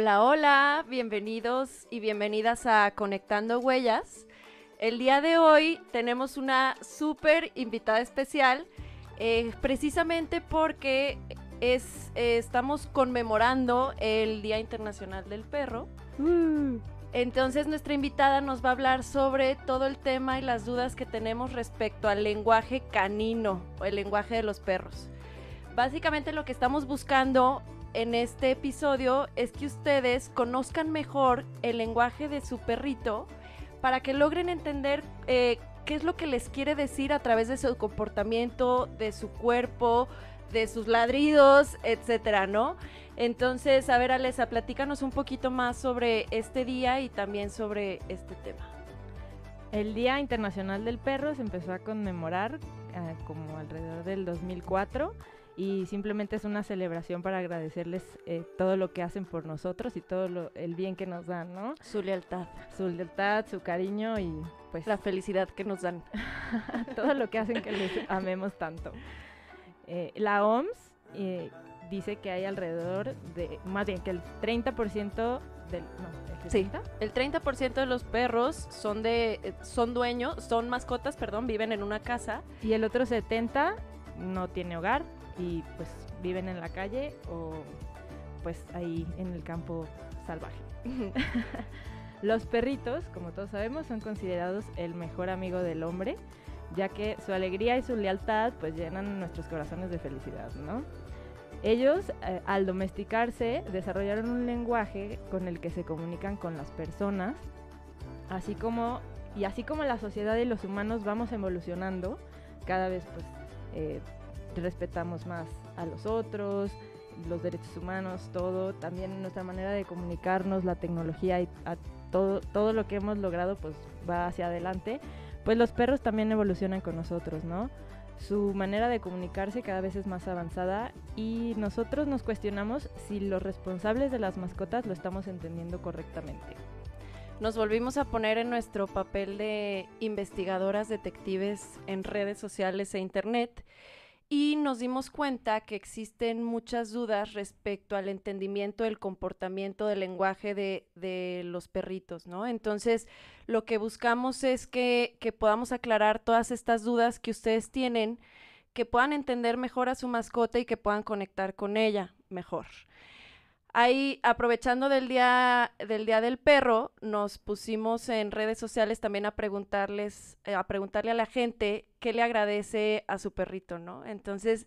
Hola, hola, bienvenidos y bienvenidas a Conectando Huellas. El día de hoy tenemos una súper invitada especial, eh, precisamente porque es, eh, estamos conmemorando el Día Internacional del Perro. Mm. Entonces nuestra invitada nos va a hablar sobre todo el tema y las dudas que tenemos respecto al lenguaje canino o el lenguaje de los perros. Básicamente lo que estamos buscando en este episodio es que ustedes conozcan mejor el lenguaje de su perrito para que logren entender eh, qué es lo que les quiere decir a través de su comportamiento, de su cuerpo, de sus ladridos, etcétera, ¿no? Entonces, a ver, Alesa, platícanos un poquito más sobre este día y también sobre este tema. El Día Internacional del Perro se empezó a conmemorar eh, como alrededor del 2004 y simplemente es una celebración para agradecerles eh, todo lo que hacen por nosotros y todo el bien que nos dan, ¿no? Su lealtad. Su lealtad, su cariño y pues... La felicidad que nos dan. todo lo que hacen que les amemos tanto. Eh, la OMS eh, dice que hay alrededor de, más bien que el 30% del... No, el 30%? el 30% de los perros son de son dueños, son mascotas, perdón, viven en una casa y el otro 70 no tiene hogar, y pues viven en la calle o pues ahí en el campo salvaje. Los perritos, como todos sabemos, son considerados el mejor amigo del hombre, ya que su alegría y su lealtad pues llenan nuestros corazones de felicidad, ¿no? Ellos, eh, al domesticarse, desarrollaron un lenguaje con el que se comunican con las personas, así como, y así como la sociedad y los humanos vamos evolucionando, cada vez pues eh, respetamos más a los otros, los derechos humanos, todo, también nuestra manera de comunicarnos, la tecnología y todo, todo lo que hemos logrado pues va hacia adelante, pues los perros también evolucionan con nosotros, ¿no? Su manera de comunicarse cada vez es más avanzada y nosotros nos cuestionamos si los responsables de las mascotas lo estamos entendiendo correctamente. Nos volvimos a poner en nuestro papel de investigadoras detectives en redes sociales e internet y nos dimos cuenta que existen muchas dudas respecto al entendimiento del comportamiento del lenguaje de, de los perritos, ¿no? Entonces, lo que buscamos es que, que, podamos aclarar todas estas dudas que ustedes tienen, que puedan entender mejor a su mascota y que puedan conectar con ella mejor. Ahí, aprovechando del día, del día del perro, nos pusimos en redes sociales también a preguntarles, eh, a preguntarle a la gente qué le agradece a su perrito, ¿no? Entonces,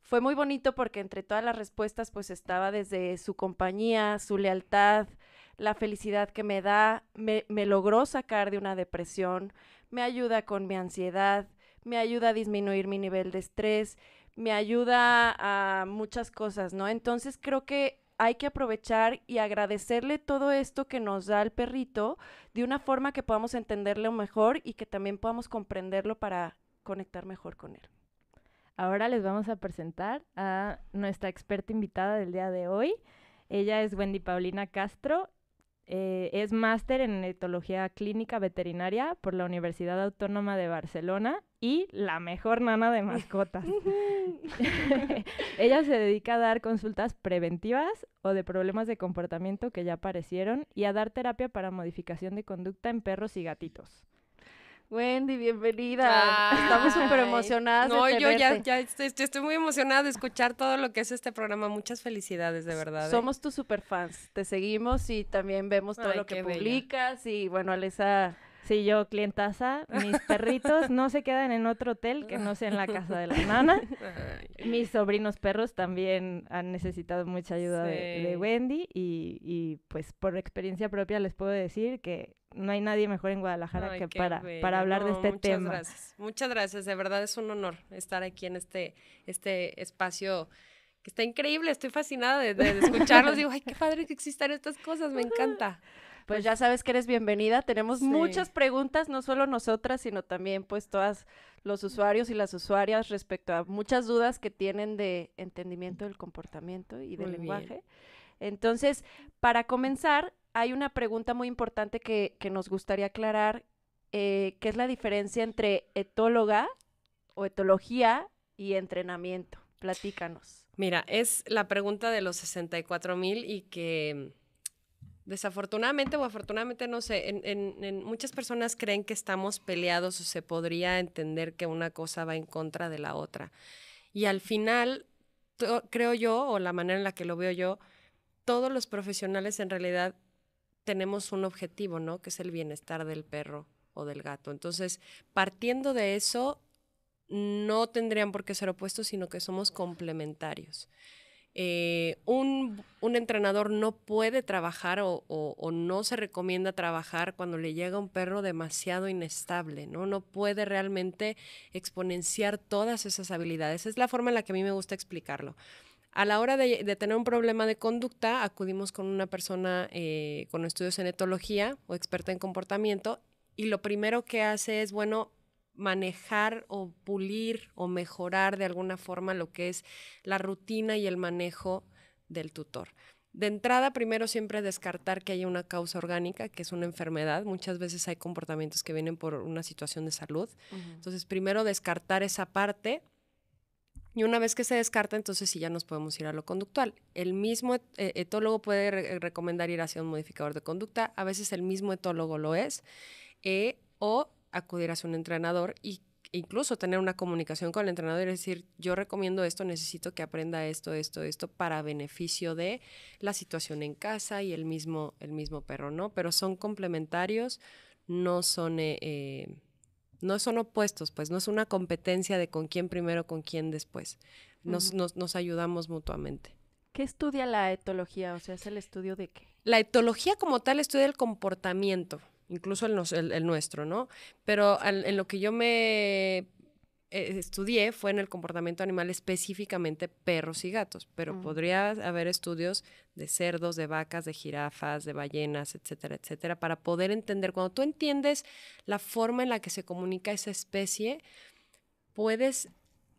fue muy bonito porque entre todas las respuestas, pues estaba desde su compañía, su lealtad, la felicidad que me da, me logró sacar de una depresión, me ayuda con mi ansiedad, me ayuda a disminuir mi nivel de estrés, me ayuda a muchas cosas, ¿no? Entonces creo que hay que aprovechar y agradecerle todo esto que nos da el perrito de una forma que podamos entenderlo mejor y que también podamos comprenderlo para conectar mejor con él. Ahora les vamos a presentar a nuestra experta invitada del día de hoy. Ella es Wendy Paulina Castro, eh, es máster en etología clínica veterinaria por la Universidad Autónoma de Barcelona y la mejor nana de mascotas. Ella se dedica a dar consultas preventivas o de problemas de comportamiento que ya aparecieron y a dar terapia para modificación de conducta en perros y gatitos. Wendy, bienvenida. Estamos súper emocionadas. No, yo ya, estoy, muy emocionada de escuchar todo lo que es este programa. Muchas felicidades, de verdad. ¿eh? Somos tus super fans. Te seguimos y también vemos todo lo que publicas. Y bueno, Alesa Sí, yo clientaza, mis perritos no se quedan en otro hotel que no sea en la casa de la nana. Mis sobrinos perros también han necesitado mucha ayuda de, Wendy y, y, pues por experiencia propia les puedo decir que no hay nadie mejor en Guadalajara que para, para hablar de este tema. Muchas gracias, muchas gracias, de verdad es un honor estar aquí en este, este espacio está increíble, estoy fascinada de, de escucharlos. Digo, ay, qué padre que existan estas cosas, me encanta. Pues, pues ya sabes que eres bienvenida. Tenemos muchas preguntas, no solo nosotras, sino también pues todas los usuarios y las usuarias respecto a muchas dudas que tienen de entendimiento del comportamiento y del lenguaje. Entonces, para comenzar, hay una pregunta muy importante que, nos gustaría aclarar, eh, que es la diferencia entre etóloga o etología y entrenamiento. Platícanos. Mira, es la pregunta de los 64 mil y que desafortunadamente o afortunadamente, no sé, en, muchas personas creen que estamos peleados o se podría entender que una cosa va en contra de la otra. Y al final, creo yo, o la manera en la que lo veo yo, todos los profesionales en realidad tenemos un objetivo, ¿no? Que es el bienestar del perro o del gato. Entonces, partiendo de eso, no tendrían por qué ser opuestos, sino que somos complementarios. Eh, un, entrenador no puede trabajar o, no se recomienda trabajar cuando le llega un perro demasiado inestable, ¿no? No puede realmente exponenciar todas esas habilidades. Es la forma en la que a mí me gusta explicarlo. A la hora de, tener un problema de conducta, acudimos con una persona eh, con estudios en etología o experta en comportamiento y lo primero que hace es, bueno, manejar o pulir o mejorar de alguna forma lo que es la rutina y el manejo del tutor. De entrada, primero siempre descartar que haya una causa orgánica, que es una enfermedad. Muchas veces hay comportamientos que vienen por una situación de salud. Entonces, primero descartar esa parte. Y una vez que se descarta, entonces sí ya nos podemos ir a lo conductual. El mismo eh, etólogo puede recomendar ir hacia un modificador de conducta. A veces el mismo etólogo lo es. Eh, o acudir a un entrenador y incluso tener una comunicación con el entrenador y decir, yo recomiendo esto, necesito que aprenda esto, esto, esto, para beneficio de la situación en casa y el mismo, el mismo perro, ¿no? Pero son complementarios, no son, eh, eh, no son opuestos, pues no es una competencia de con quién primero, con quién después. Nos, nos ayudamos mutuamente. ¿Qué estudia la etología? O sea, ¿es el estudio de qué? La etología como tal estudia el comportamiento incluso el, nuestro, ¿no? Pero en lo que yo me eh, estudié fue en el comportamiento animal específicamente perros y gatos, pero mm. podría haber estudios de cerdos, de vacas, de jirafas, de ballenas, etcétera, etcétera, para poder entender. Cuando tú entiendes la forma en la que se comunica esa especie, puedes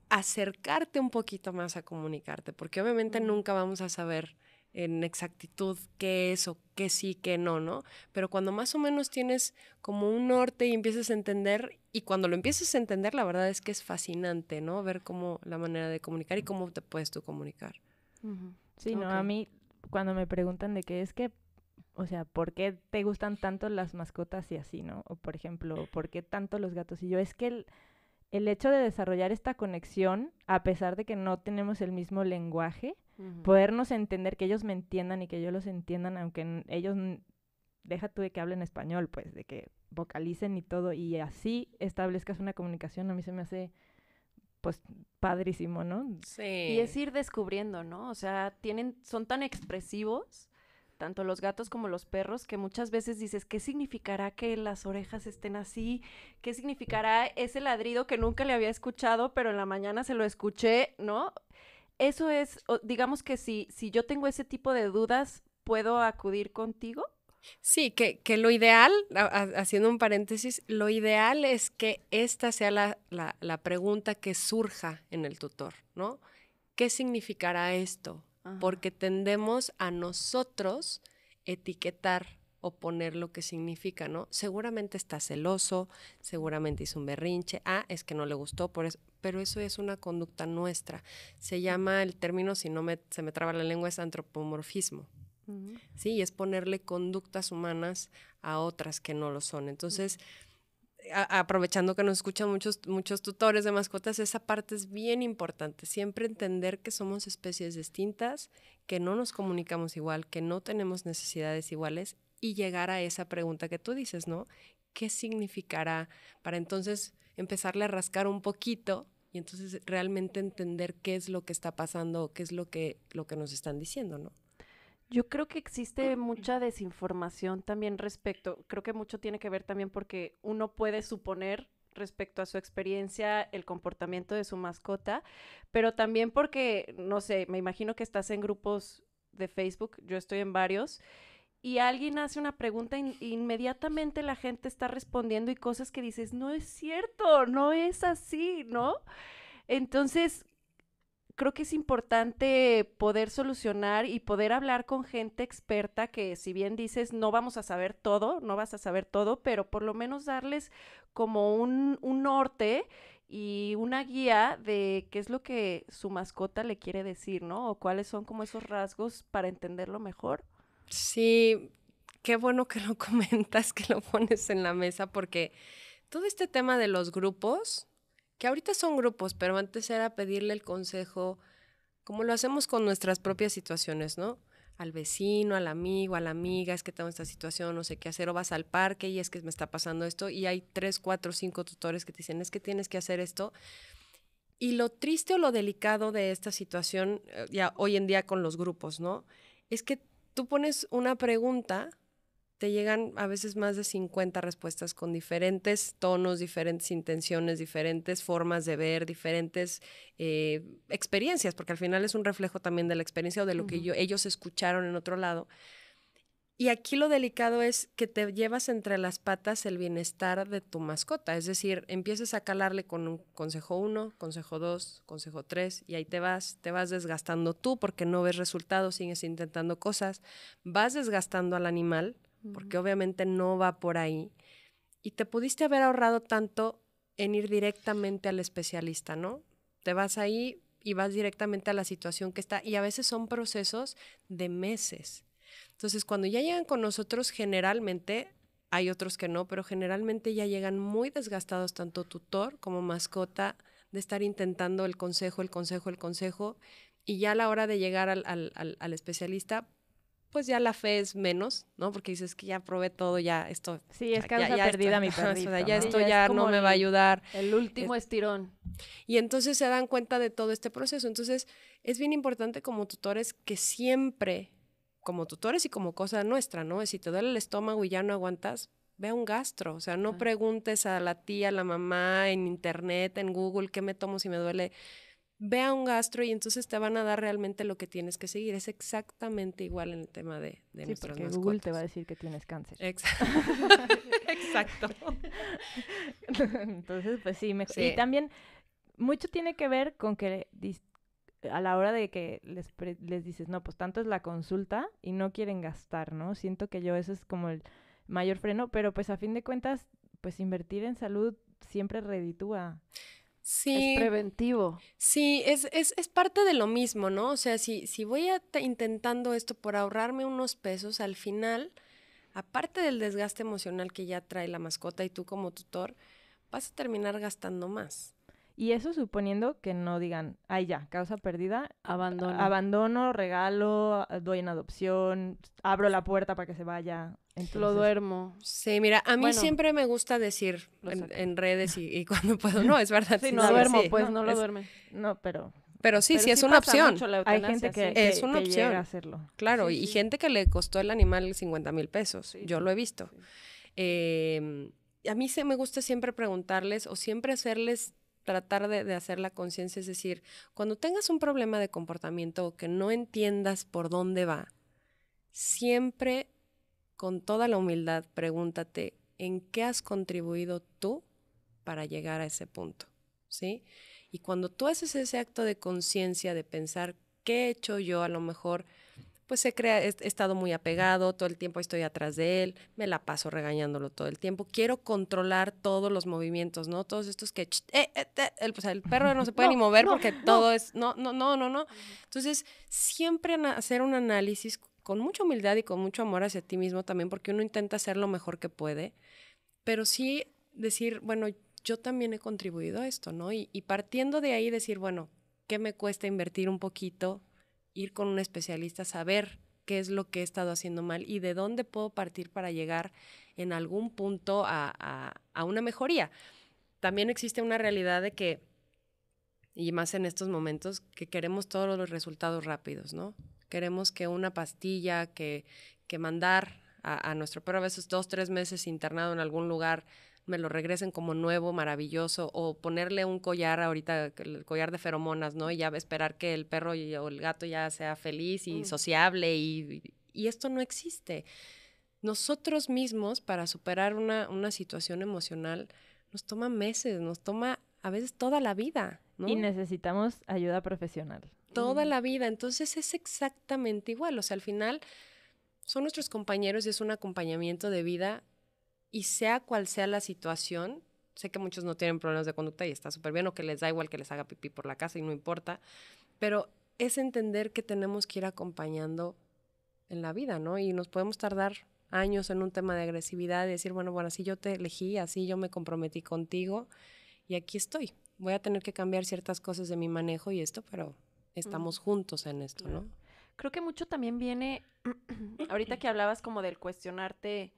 acercarte un poquito más a comunicarte, porque obviamente mm. nunca vamos a saber en exactitud qué es o qué sí, qué no, ¿no? Pero cuando más o menos tienes como un norte y empiezas a entender, y cuando lo empiezas a entender, la verdad es que es fascinante, ¿no? Ver cómo la manera de comunicar y cómo te puedes tú comunicar. Sí, no, a mí cuando me preguntan de qué es que, o sea, ¿por qué te gustan tanto las mascotas y así, no? O por ejemplo, ¿por qué tanto los gatos? Y yo, es que el hecho de desarrollar esta conexión, a pesar de que no tenemos el mismo lenguaje, podernos entender, que ellos me entiendan y que yo los entiendan, aunque ellos, deja tú de que hablen español, pues, de que vocalicen y todo, y así establezcas una comunicación, a mí se me hace, pues, padrísimo, ¿no? Sí. Y es ir descubriendo, ¿no? O sea, tienen, son tan expresivos tanto los gatos como los perros, que muchas veces dices, ¿qué significará que las orejas estén así? ¿Qué significará ese ladrido que nunca le había escuchado, pero en la mañana se lo escuché, ¿no? Eso es, digamos que si, si yo tengo ese tipo de dudas, ¿puedo acudir contigo? Sí, que, lo ideal, haciendo un paréntesis, lo ideal es que esta sea la, la pregunta que surja en el tutor, ¿no? ¿Qué significará esto? porque tendemos a nosotros etiquetar o poner lo que significa, ¿no? Seguramente está celoso, seguramente hizo un berrinche, ah, es que no le gustó, por eso, pero eso es una conducta nuestra. Se llama el término, si no me, se me traba la lengua, es antropomorfismo. ¿sí? Sí, es ponerle conductas humanas a otras que no lo son. Entonces, aprovechando que nos escuchan muchos, muchos tutores de mascotas, esa parte es bien importante. Siempre entender que somos especies distintas, que no nos comunicamos igual, que no tenemos necesidades iguales y llegar a esa pregunta que tú dices, ¿no? ¿Qué significará? Para entonces empezarle a rascar un poquito y entonces realmente entender qué es lo que está pasando, qué es lo que, lo que nos están diciendo, ¿no? Yo creo que existe mm. mucha desinformación también respecto, creo que mucho tiene que ver también porque uno puede suponer respecto a su experiencia, el comportamiento de su mascota, pero también porque, no sé, me imagino que estás en grupos de Facebook, yo estoy en varios, y alguien hace una pregunta, e inmediatamente la gente está respondiendo y cosas que dices, no es cierto, no es así, ¿no? Entonces, creo que es importante poder solucionar y poder hablar con gente experta que si bien dices no vamos a saber todo, no vas a saber todo, pero por lo menos darles como un, un norte y una guía de qué es lo que su mascota le quiere decir, ¿no? O cuáles son como esos rasgos para entenderlo mejor. Sí, qué bueno que lo comentas, que lo pones en la mesa, porque todo este tema de los grupos, que ahorita son grupos, pero antes era pedirle el consejo, como lo hacemos con nuestras propias situaciones, ¿no? Al vecino, al amigo, a la amiga, es que tengo esta situación, no sé qué hacer, o vas al parque y es que me está pasando esto, y hay tres, cuatro, cinco tutores que te dicen, es que tienes que hacer esto. Y lo triste o lo delicado de esta situación, eh, ya hoy en día con los grupos, ¿no? Es que tú pones una pregunta te llegan a veces más de 50 respuestas con diferentes tonos, diferentes intenciones, diferentes formas de ver, diferentes eh, experiencias, porque al final es un reflejo también de la experiencia o de lo que ellos escucharon en otro lado. Y aquí lo delicado es que te llevas entre las patas el bienestar de tu mascota, es decir, empiezas a calarle con un consejo 1, consejo 2, consejo 3 y ahí te vas, te vas desgastando tú porque no ves resultados, sigues intentando cosas, vas desgastando al animal porque obviamente no va por ahí. Y te pudiste haber ahorrado tanto en ir directamente al especialista, ¿no? Te vas ahí y vas directamente a la situación que está. Y a veces son procesos de meses. Entonces, cuando ya llegan con nosotros, generalmente, hay otros que no, pero generalmente ya llegan muy desgastados tanto tutor como mascota de estar intentando el consejo, el consejo, el consejo. Y ya a la hora de llegar al, al, al especialista, pues ya la fe es menos, ¿no? Porque dices que ya probé todo, ya esto. Sí, es que ya, ya perdida mi perrito. ya esto ya, no me va a ayudar. El último estirón. Y entonces se dan cuenta de todo este proceso. Entonces, es bien importante como tutores que siempre, como tutores y como cosa nuestra, ¿no? Si te duele el estómago y ya no aguantas, ve a un gastro. O sea, no preguntes a la tía, a la mamá, en internet, en Google, ¿qué me tomo si me duele? ve a un gastro y entonces te van a dar realmente lo que tienes que seguir. Es exactamente igual en el tema de, de sí, porque Google te va a decir que tienes cáncer. Exacto. entonces, pues sí, me Y también mucho tiene que ver con que a la hora de que les, les dices, no, pues tanto es la consulta y no quieren gastar, ¿no? Siento que yo eso es como el mayor freno, pero pues a fin de cuentas, pues invertir en salud siempre reditúa. Sí. Es preventivo. Sí, es, es, es, parte de lo mismo, ¿no? O sea, si, si voy a intentando esto por ahorrarme unos pesos, al final, aparte del desgaste emocional que ya trae la mascota y tú como tutor, vas a terminar gastando más. Y eso suponiendo que no digan, ay ya, causa perdida, abandono regalo, doy en adopción, abro la puerta para que se vaya lo duermo. Sí, mira, a mí siempre me gusta decir en, redes y, cuando puedo. No, es verdad. no duermo, pues no, lo duerme. No, pero. Pero sí, sí, es una opción. Hay gente que, es una opción. hacerlo. Claro, y gente que le costó el animal 50 mil pesos. Yo lo he visto. Em, a mí se me gusta siempre preguntarles o siempre hacerles tratar de, de, hacer la conciencia, es decir, cuando tengas un problema de comportamiento que no entiendas por dónde va, siempre con toda la humildad, pregúntate en qué has contribuido tú para llegar a ese punto, ¿sí? Y cuando tú haces ese acto de conciencia de pensar qué he hecho yo, a lo mejor pues se crea, he, estado muy apegado, todo el tiempo estoy atrás de él, me la paso regañándolo todo el tiempo, quiero controlar todos los movimientos, ¿no? Todos estos que, eh, eh, pues, el, perro no se puede ni mover porque todo es, no, no, no, no, no. Entonces, siempre hacer un análisis con mucha humildad y con mucho amor hacia ti mismo también, porque uno intenta hacer lo mejor que puede, pero sí decir, bueno, yo también he contribuido a esto, ¿no? Y, partiendo de ahí decir, bueno, ¿qué me cuesta invertir un poquito? Ir con un especialista, saber qué es lo que he estado haciendo mal y de dónde puedo partir para llegar en algún punto a, a una mejoría. También existe una realidad de que, y más en estos momentos, que queremos todos los resultados rápidos, ¿no? queremos que una pastilla, que, que mandar a, nuestro perro a veces dos, tres meses internado en algún lugar, me lo regresen como nuevo, maravilloso, o ponerle un collar ahorita, el collar de feromonas, ¿no? Y ya esperar que el perro o el gato ya sea feliz y mm. sociable y, y, esto no existe. Nosotros mismos, para superar una, una situación emocional, nos toma meses, nos toma a veces toda la vida. ¿no? Y necesitamos ayuda profesional toda la vida. Entonces es exactamente igual. O sea, al final son nuestros compañeros y es un acompañamiento de vida y sea cual sea la situación, sé que muchos no tienen problemas de conducta y está súper bien o que les da igual que les haga pipí por la casa y no importa, pero es entender que tenemos que ir acompañando en la vida, ¿no? Y nos podemos tardar años en un tema de agresividad y decir, bueno, bueno, así yo te elegí, así yo me comprometí contigo y aquí estoy. Voy a tener que cambiar ciertas cosas de mi manejo y esto, pero estamos juntos en esto, ¿no? Creo que mucho también viene, ahorita que hablabas como del cuestionarte,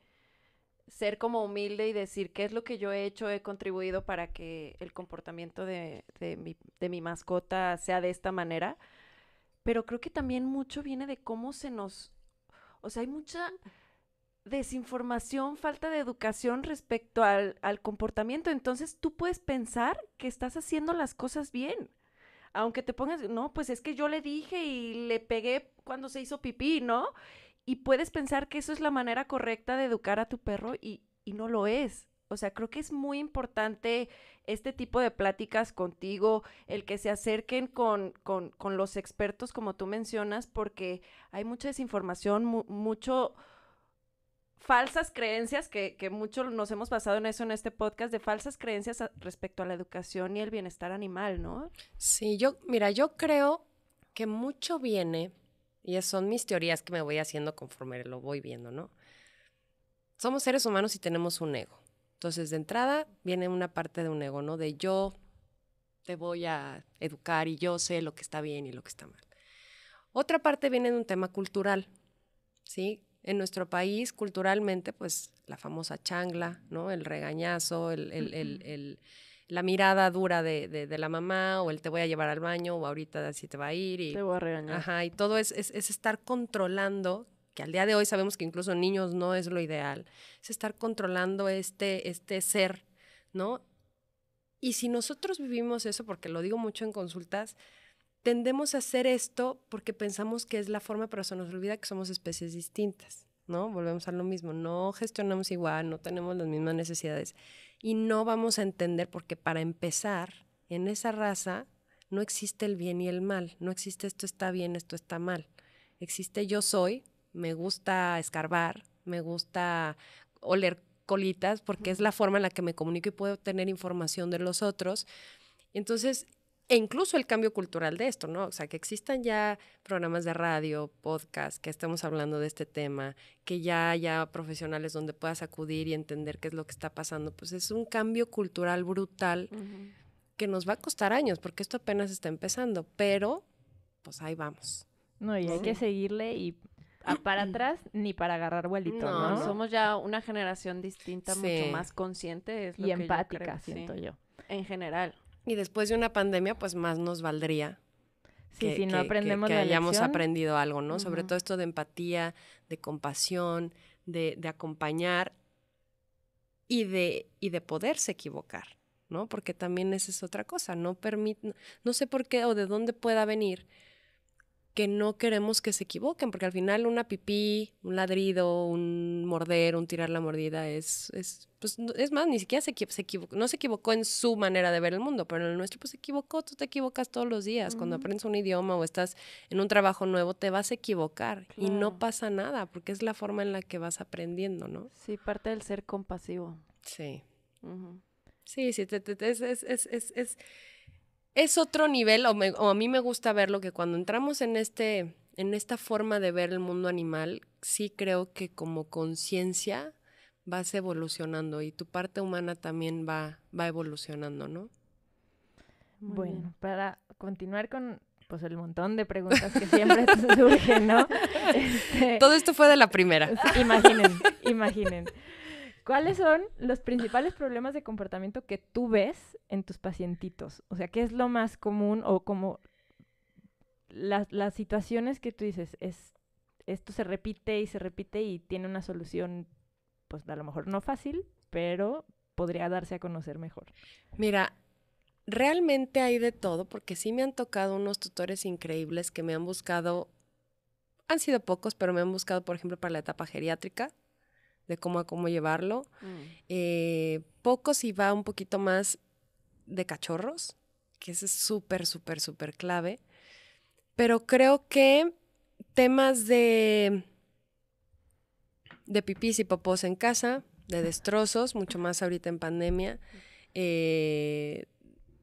ser como humilde y decir qué es lo que yo he hecho, he contribuido para que el comportamiento de, de, mi, de mi, mascota sea de esta manera. Pero creo que también mucho viene de cómo se nos... O sea, hay mucha desinformación, falta de educación respecto al, al comportamiento. Entonces tú puedes pensar que estás haciendo las cosas bien aunque te pongas, no, pues es que yo le dije y le pegué cuando se hizo pipí, ¿no? Y puedes pensar que eso es la manera correcta de educar a tu perro y, no lo es. O sea, creo que es muy importante este tipo de pláticas contigo, el que se acerquen con, con, con los expertos, como tú mencionas, porque hay mucha desinformación, mucho falsas creencias, que, que mucho nos hemos basado en eso en este podcast, de falsas creencias respecto a la educación y el bienestar animal, ¿no? Sí, yo, mira, yo creo que mucho viene, y son mis teorías que me voy haciendo conforme lo voy viendo, ¿no? Somos seres humanos y tenemos un ego. Entonces, de entrada, viene una parte de un ego, ¿no? De yo te voy a educar y yo sé lo que está bien y lo que está mal. Otra parte viene de un tema cultural, ¿sí? en nuestro país, culturalmente, pues la famosa changla, ¿no? El regañazo, el, la mirada dura de, la mamá, o el te voy a llevar al baño, o ahorita así te va a ir. Y, te voy a regañar. Ajá, y todo es, es, estar controlando que al día de hoy sabemos que incluso niños no es lo ideal, es estar controlando este, este ser, ¿no? Y si nosotros vivimos eso, porque lo digo mucho en consultas, tendemos a hacer esto porque pensamos que es la forma, pero se nos olvida que somos especies distintas, ¿no? Volvemos a lo mismo, no gestionamos igual, no tenemos las mismas necesidades y no vamos a entender porque para empezar, en esa raza no existe el bien y el mal, no existe esto está bien, esto está mal, existe yo soy, me gusta escarbar, me gusta oler colitas porque es la forma en la que me comunico y puedo tener información de los otros. Entonces, e incluso el cambio cultural de esto, ¿no? O sea, que existan ya programas de radio, podcast, que estemos hablando de este tema, que ya haya profesionales donde puedas acudir y entender qué es lo que está pasando, pues es un cambio cultural brutal que nos va a costar años, porque esto apenas está empezando, pero pues ahí vamos. No, y hay que seguirle y para atrás ni para agarrar vuelito, no, Somos ya una generación distinta, mucho más consciente. Es lo y empática, yo siento yo. En general. Y después de una pandemia, pues más nos valdría. que, no aprendemos que, hayamos aprendido algo, ¿no? Sobre todo esto de empatía, de compasión, de, acompañar y de, y de poderse equivocar, ¿no? Porque también esa es otra cosa, no, permit, no sé por qué o de dónde pueda venir que no queremos que se equivoquen, porque al final una pipí, un ladrido, un morder, un tirar la mordida es, es pues es más, ni siquiera se, equivocó, no se equivocó en su manera de ver el mundo, pero en el nuestro pues se equivocó, tú te equivocas todos los días, cuando aprendes un idioma o estás en un trabajo nuevo te vas a equivocar y no pasa nada, porque es la forma en la que vas aprendiendo, ¿no? Sí, parte del ser compasivo. Sí. Sí, sí, es, es, es es otro nivel, o, a mí me gusta verlo, que cuando entramos en, este, en esta forma de ver el mundo animal, sí creo que como conciencia vas evolucionando y tu parte humana también va, va evolucionando, ¿no? Bueno, para continuar con pues el montón de preguntas que siempre surgen, ¿no? Este Todo esto fue de la primera. Imaginen, imaginen. ¿Cuáles son los principales problemas de comportamiento que tú ves en tus pacientitos? O sea, ¿qué es lo más común o como las, situaciones que tú dices, es, esto se repite y se repite y tiene una solución, pues a lo mejor no fácil, pero podría darse a conocer mejor? Mira, realmente hay de todo, porque sí me han tocado unos tutores increíbles que me han buscado, han sido pocos, pero me han buscado, por ejemplo, para la etapa geriátrica, de cómo a cómo llevarlo. Pocos mm. y eh, poco si va un poquito más de cachorros, que ese es súper, súper, súper clave. Pero creo que temas de, de pipis y popós en casa, de destrozos, mucho más ahorita en pandemia, eh,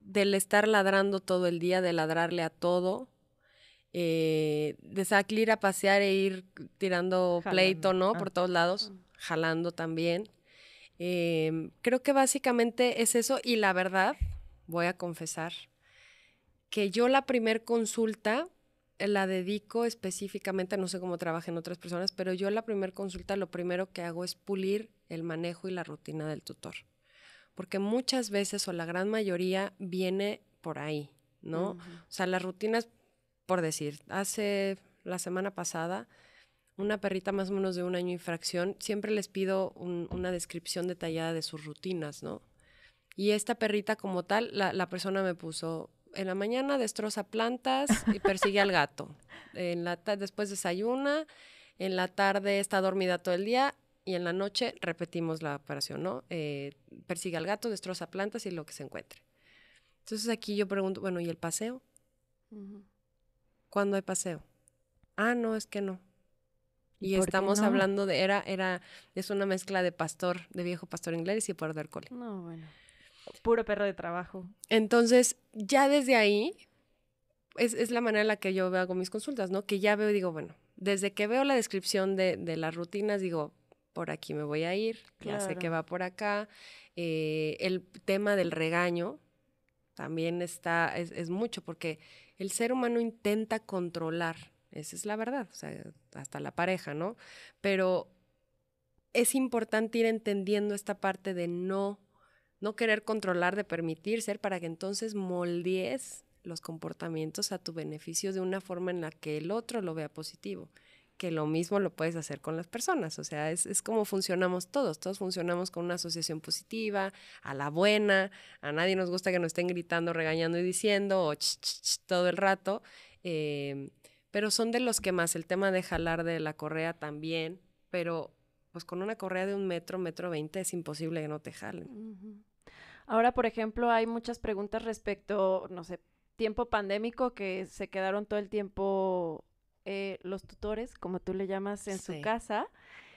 del estar ladrando todo el día, de ladrarle a todo, eh, de salir a pasear e ir tirando pleito, ¿no? Por ah. todos lados. Mm jalando también. Em, creo que básicamente es eso y la verdad, voy a confesar, que yo la primer consulta la dedico específicamente, no sé cómo trabajan otras personas, pero yo la primer consulta lo primero que hago es pulir el manejo y la rutina del tutor, porque muchas veces o la gran mayoría viene por ahí, ¿no? O sea, las rutinas, por decir, hace la semana pasada una perrita más o menos de un año infracción, siempre les pido una descripción detallada de sus rutinas, ¿no? Y esta perrita como tal, la, persona me puso, en la mañana destroza plantas y persigue al gato, en la después desayuna, en la tarde está dormida todo el día y en la noche repetimos la operación, ¿no? Eh, persigue al gato, destroza plantas y lo que se encuentre. Entonces aquí yo pregunto, bueno, ¿y el paseo? ¿Cuándo hay paseo? Ah, no, es que no. Y estamos hablando de, era, era, es una mezcla de pastor, de viejo pastor inglés y border collie. No, bueno. Puro perro de trabajo. Entonces, ya desde ahí, es, la manera en la que yo hago mis consultas, ¿no? Que ya veo, digo, bueno, desde que veo la descripción de, las rutinas, digo, por aquí me voy a ir, ya sé que va por acá. Eh, el tema del regaño también está, es, es mucho, porque el ser humano intenta controlar esa es la verdad, o sea, hasta la pareja, ¿no? Pero es importante ir entendiendo esta parte de no, no querer controlar, de permitir ser, para que entonces moldees los comportamientos a tu beneficio de una forma en la que el otro lo vea positivo que lo mismo lo puedes hacer con las personas. O sea, es, como funcionamos todos. Todos funcionamos con una asociación positiva, a la buena. A nadie nos gusta que nos estén gritando, regañando y diciendo o ch, ch, todo el rato. Eh, pero son de los que más. El tema de jalar de la correa también, pero pues con una correa de un metro, metro veinte es imposible que no te jalen. Ahora, por ejemplo, hay muchas preguntas respecto, no sé, tiempo pandémico que se quedaron todo el tiempo eh, los tutores, como tú le llamas, en su casa.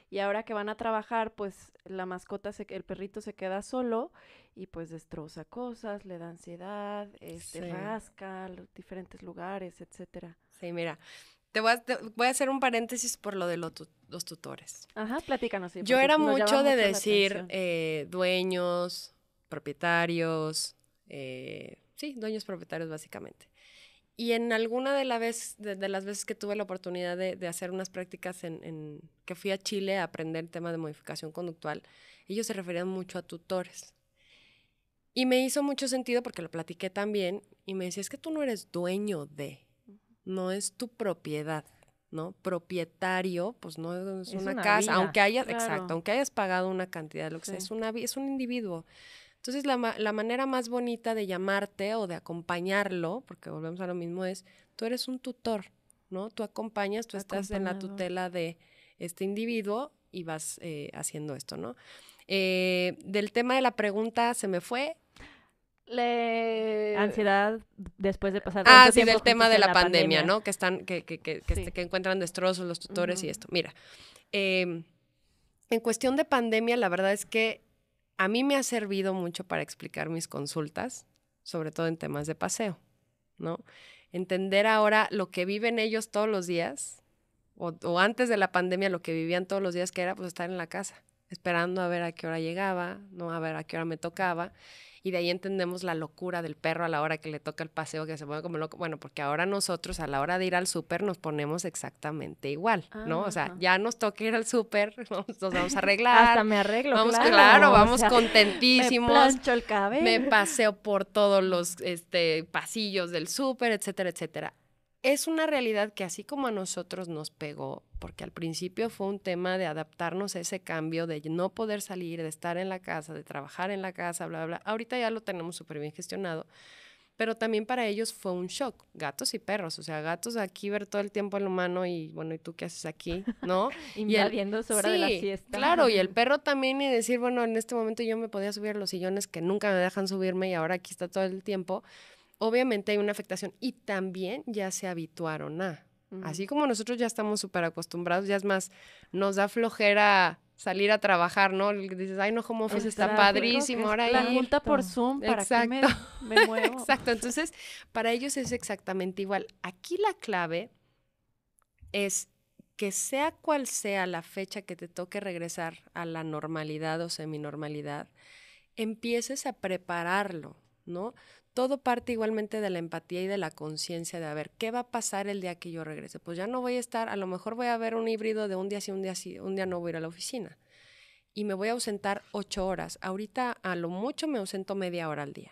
Y ahora que van a trabajar, pues la mascota, el perrito se queda solo y pues destroza cosas, le da ansiedad, este, rasca los diferentes lugares, etcétera. Sí, mira. Te voy, a, hacer un paréntesis por lo de los tutores. Ajá, platícanos. Yo era mucho de decir eh, dueños, propietarios, eh, sí, dueños propietarios básicamente. Y en alguna de, las veces que tuve la oportunidad de, hacer unas prácticas en, en, que fui a Chile a aprender el tema de modificación conductual, ellos se referían mucho a tutores. Y me hizo mucho sentido porque lo platiqué también y me decía, es que tú no eres dueño de no es tu propiedad, ¿no? Propietario, pues no es, una, casa, aunque hayas, exacto, aunque hayas pagado una cantidad lo que sea, es, una, es un individuo. Entonces, la, la, manera más bonita de llamarte o de acompañarlo, porque volvemos a lo mismo, es tú eres un tutor, ¿no? Tú acompañas, tú estás en la tutela de este individuo y vas eh, haciendo esto, ¿no? Eh, del tema de la pregunta se me fue, le... Ansiedad después de pasar Ah, sí, del tema de la, pandemia, ¿no? Que están, que, que, que, que, este, encuentran destrozos los tutores y esto. Mira, em, en cuestión de pandemia, la verdad es que a mí me ha servido mucho para explicar mis consultas, sobre todo en temas de paseo, ¿no? Entender ahora lo que viven ellos todos los días, o, o antes de la pandemia, lo que vivían todos los días, que era pues estar en la casa, esperando a ver a qué hora llegaba, ¿no? A ver a qué hora me tocaba y de ahí entendemos la locura del perro a la hora que le toca el paseo, que se pone como loco. Bueno, porque ahora nosotros a la hora de ir al súper nos ponemos exactamente igual, ¿no? o sea, ah. ya nos toca ir al súper, nos vamos a arreglar. Hasta me arreglo, vamos, claro. vamos contentísimos. Me Me paseo por todos los este, pasillos del súper, etcétera, etcétera es una realidad que así como a nosotros nos pegó, porque al principio fue un tema de adaptarnos a ese cambio, de no poder salir, de estar en la casa, de trabajar en la casa, bla, bla, bla. Ahorita ya lo tenemos súper bien gestionado, pero también para ellos fue un shock, gatos y perros, o sea, gatos aquí ver todo el tiempo al humano y bueno, ¿y tú qué haces aquí? ¿No? Invadiendo sobre la siesta. Claro, y el perro también y decir, bueno, en este momento yo me podía subir a los sillones que nunca me dejan subirme y ahora aquí está todo el tiempo obviamente hay una afectación y también ya se habituaron a. Así como nosotros ya estamos súper acostumbrados, ya es más, nos da flojera salir a trabajar, ¿no? Dices, ay, no, home office está padrísimo, ahora ahí. La junta por Zoom, ¿para Exacto. me, muevo? Exacto, entonces, para ellos es exactamente igual. Aquí la clave es que sea cual sea la fecha que te toque regresar a la normalidad o seminormalidad, empieces a prepararlo, ¿no? todo parte igualmente de la empatía y de la conciencia de, a ver, ¿qué va a pasar el día que yo regrese? Pues ya no voy a estar, a lo mejor voy a ver un híbrido de un día sí, un día sí, un día no voy a ir a la oficina. Y me voy a ausentar ocho horas. Ahorita a lo mucho me ausento media hora al día.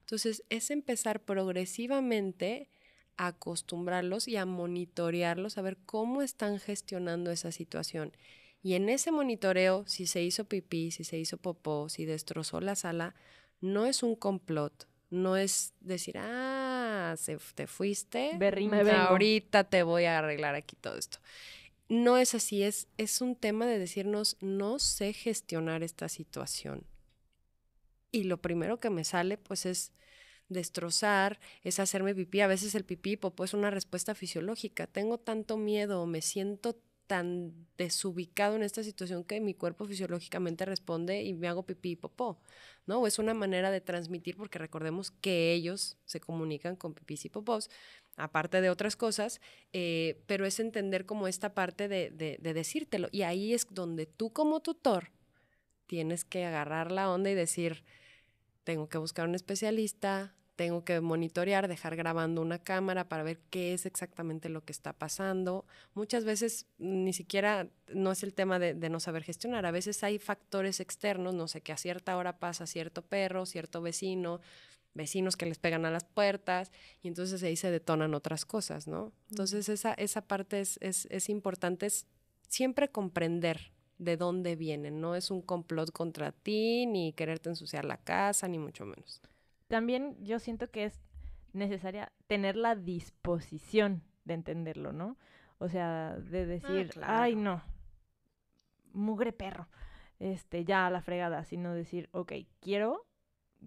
Entonces es empezar progresivamente a acostumbrarlos y a monitorearlos, a ver cómo están gestionando esa situación. Y en ese monitoreo, si se hizo pipí, si se hizo popó, si destrozó la sala, no es un complot, no es decir, ah, te fuiste, ahorita te voy a arreglar aquí todo esto. No es así, es, es un tema de decirnos, no sé gestionar esta situación. Y lo primero que me sale, pues es destrozar, es hacerme pipí. A veces el pipí, pues es una respuesta fisiológica. Tengo tanto miedo, me siento tan desubicado en esta situación que mi cuerpo fisiológicamente responde y me hago pipí y popó, ¿no? O es una manera de transmitir, porque recordemos que ellos se comunican con pipís y popós, aparte de otras cosas, eh, pero es entender como esta parte de, decírtelo. Y ahí es donde tú como tutor tienes que agarrar la onda y decir, tengo que buscar un especialista, tengo que monitorear, dejar grabando una cámara para ver qué es exactamente lo que está pasando. Muchas veces mm, ni siquiera no es el tema de, no saber gestionar, a veces hay factores externos, no sé, que a cierta hora pasa cierto perro, cierto vecino, vecinos que les pegan a las puertas, y entonces ahí se detonan otras cosas, ¿no? Entonces esa, esa parte es, es, es importante, es siempre comprender de dónde vienen, no es un complot contra ti, ni quererte ensuciar la casa, ni mucho menos también yo siento que es necesaria tener la disposición de entenderlo, ¿no? O sea, de ah, decir, ay, no, mugre perro, este, ya a la fregada, sino decir, ok, quiero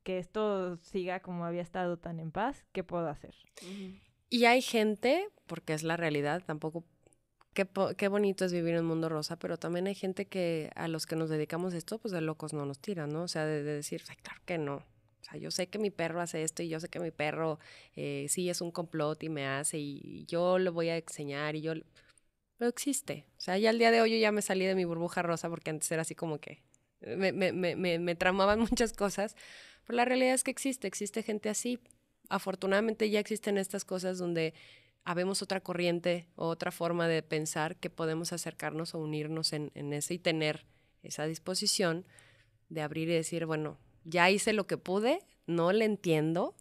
que esto siga como había estado tan en paz, ¿qué puedo hacer? Y hay gente, porque es la realidad, tampoco Qué, bonito es vivir en un mundo rosa, pero también hay gente que a los que nos dedicamos esto, pues de locos no nos tiran, ¿no? O sea, de, de decir, Ay, claro que no. O sea, yo sé que mi perro hace esto y yo sé que mi perro eh, sí es un complot y me hace y yo lo voy a enseñar y yo... Pero existe. O sea, ya al día de hoy yo ya me salí de mi burbuja rosa porque antes era así como que me, me, tramaban muchas cosas. Pero la realidad es que existe, existe gente así. Afortunadamente ya existen estas cosas donde habemos otra corriente o otra forma de pensar que podemos acercarnos o unirnos en, en eso y tener esa disposición de abrir y decir, bueno, ya hice lo que pude, no le entiendo.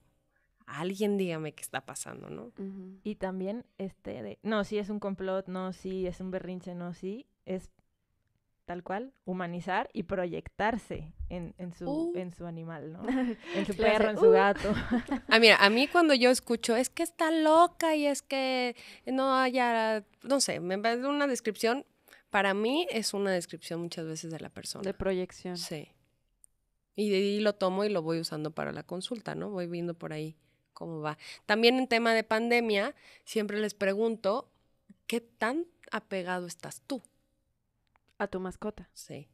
Alguien dígame qué está pasando, ¿no? Y también, este, de, no, si es un complot, no, si es un berrinche, no, sí, es tal cual, humanizar y proyectarse en, su, uh. en su animal, ¿no? En su perro, en su uh. gato. ah, mira, a mí cuando yo escucho, es que está loca y es que no haya, no sé, me va dar una descripción, para mí es una descripción muchas veces de la persona. De proyección. Sí. Y lo tomo y lo voy usando para la consulta, ¿no? Voy viendo por ahí cómo va. También en tema de pandemia, siempre les pregunto, ¿qué tan apegado estás tú? A tu mascota. Sí,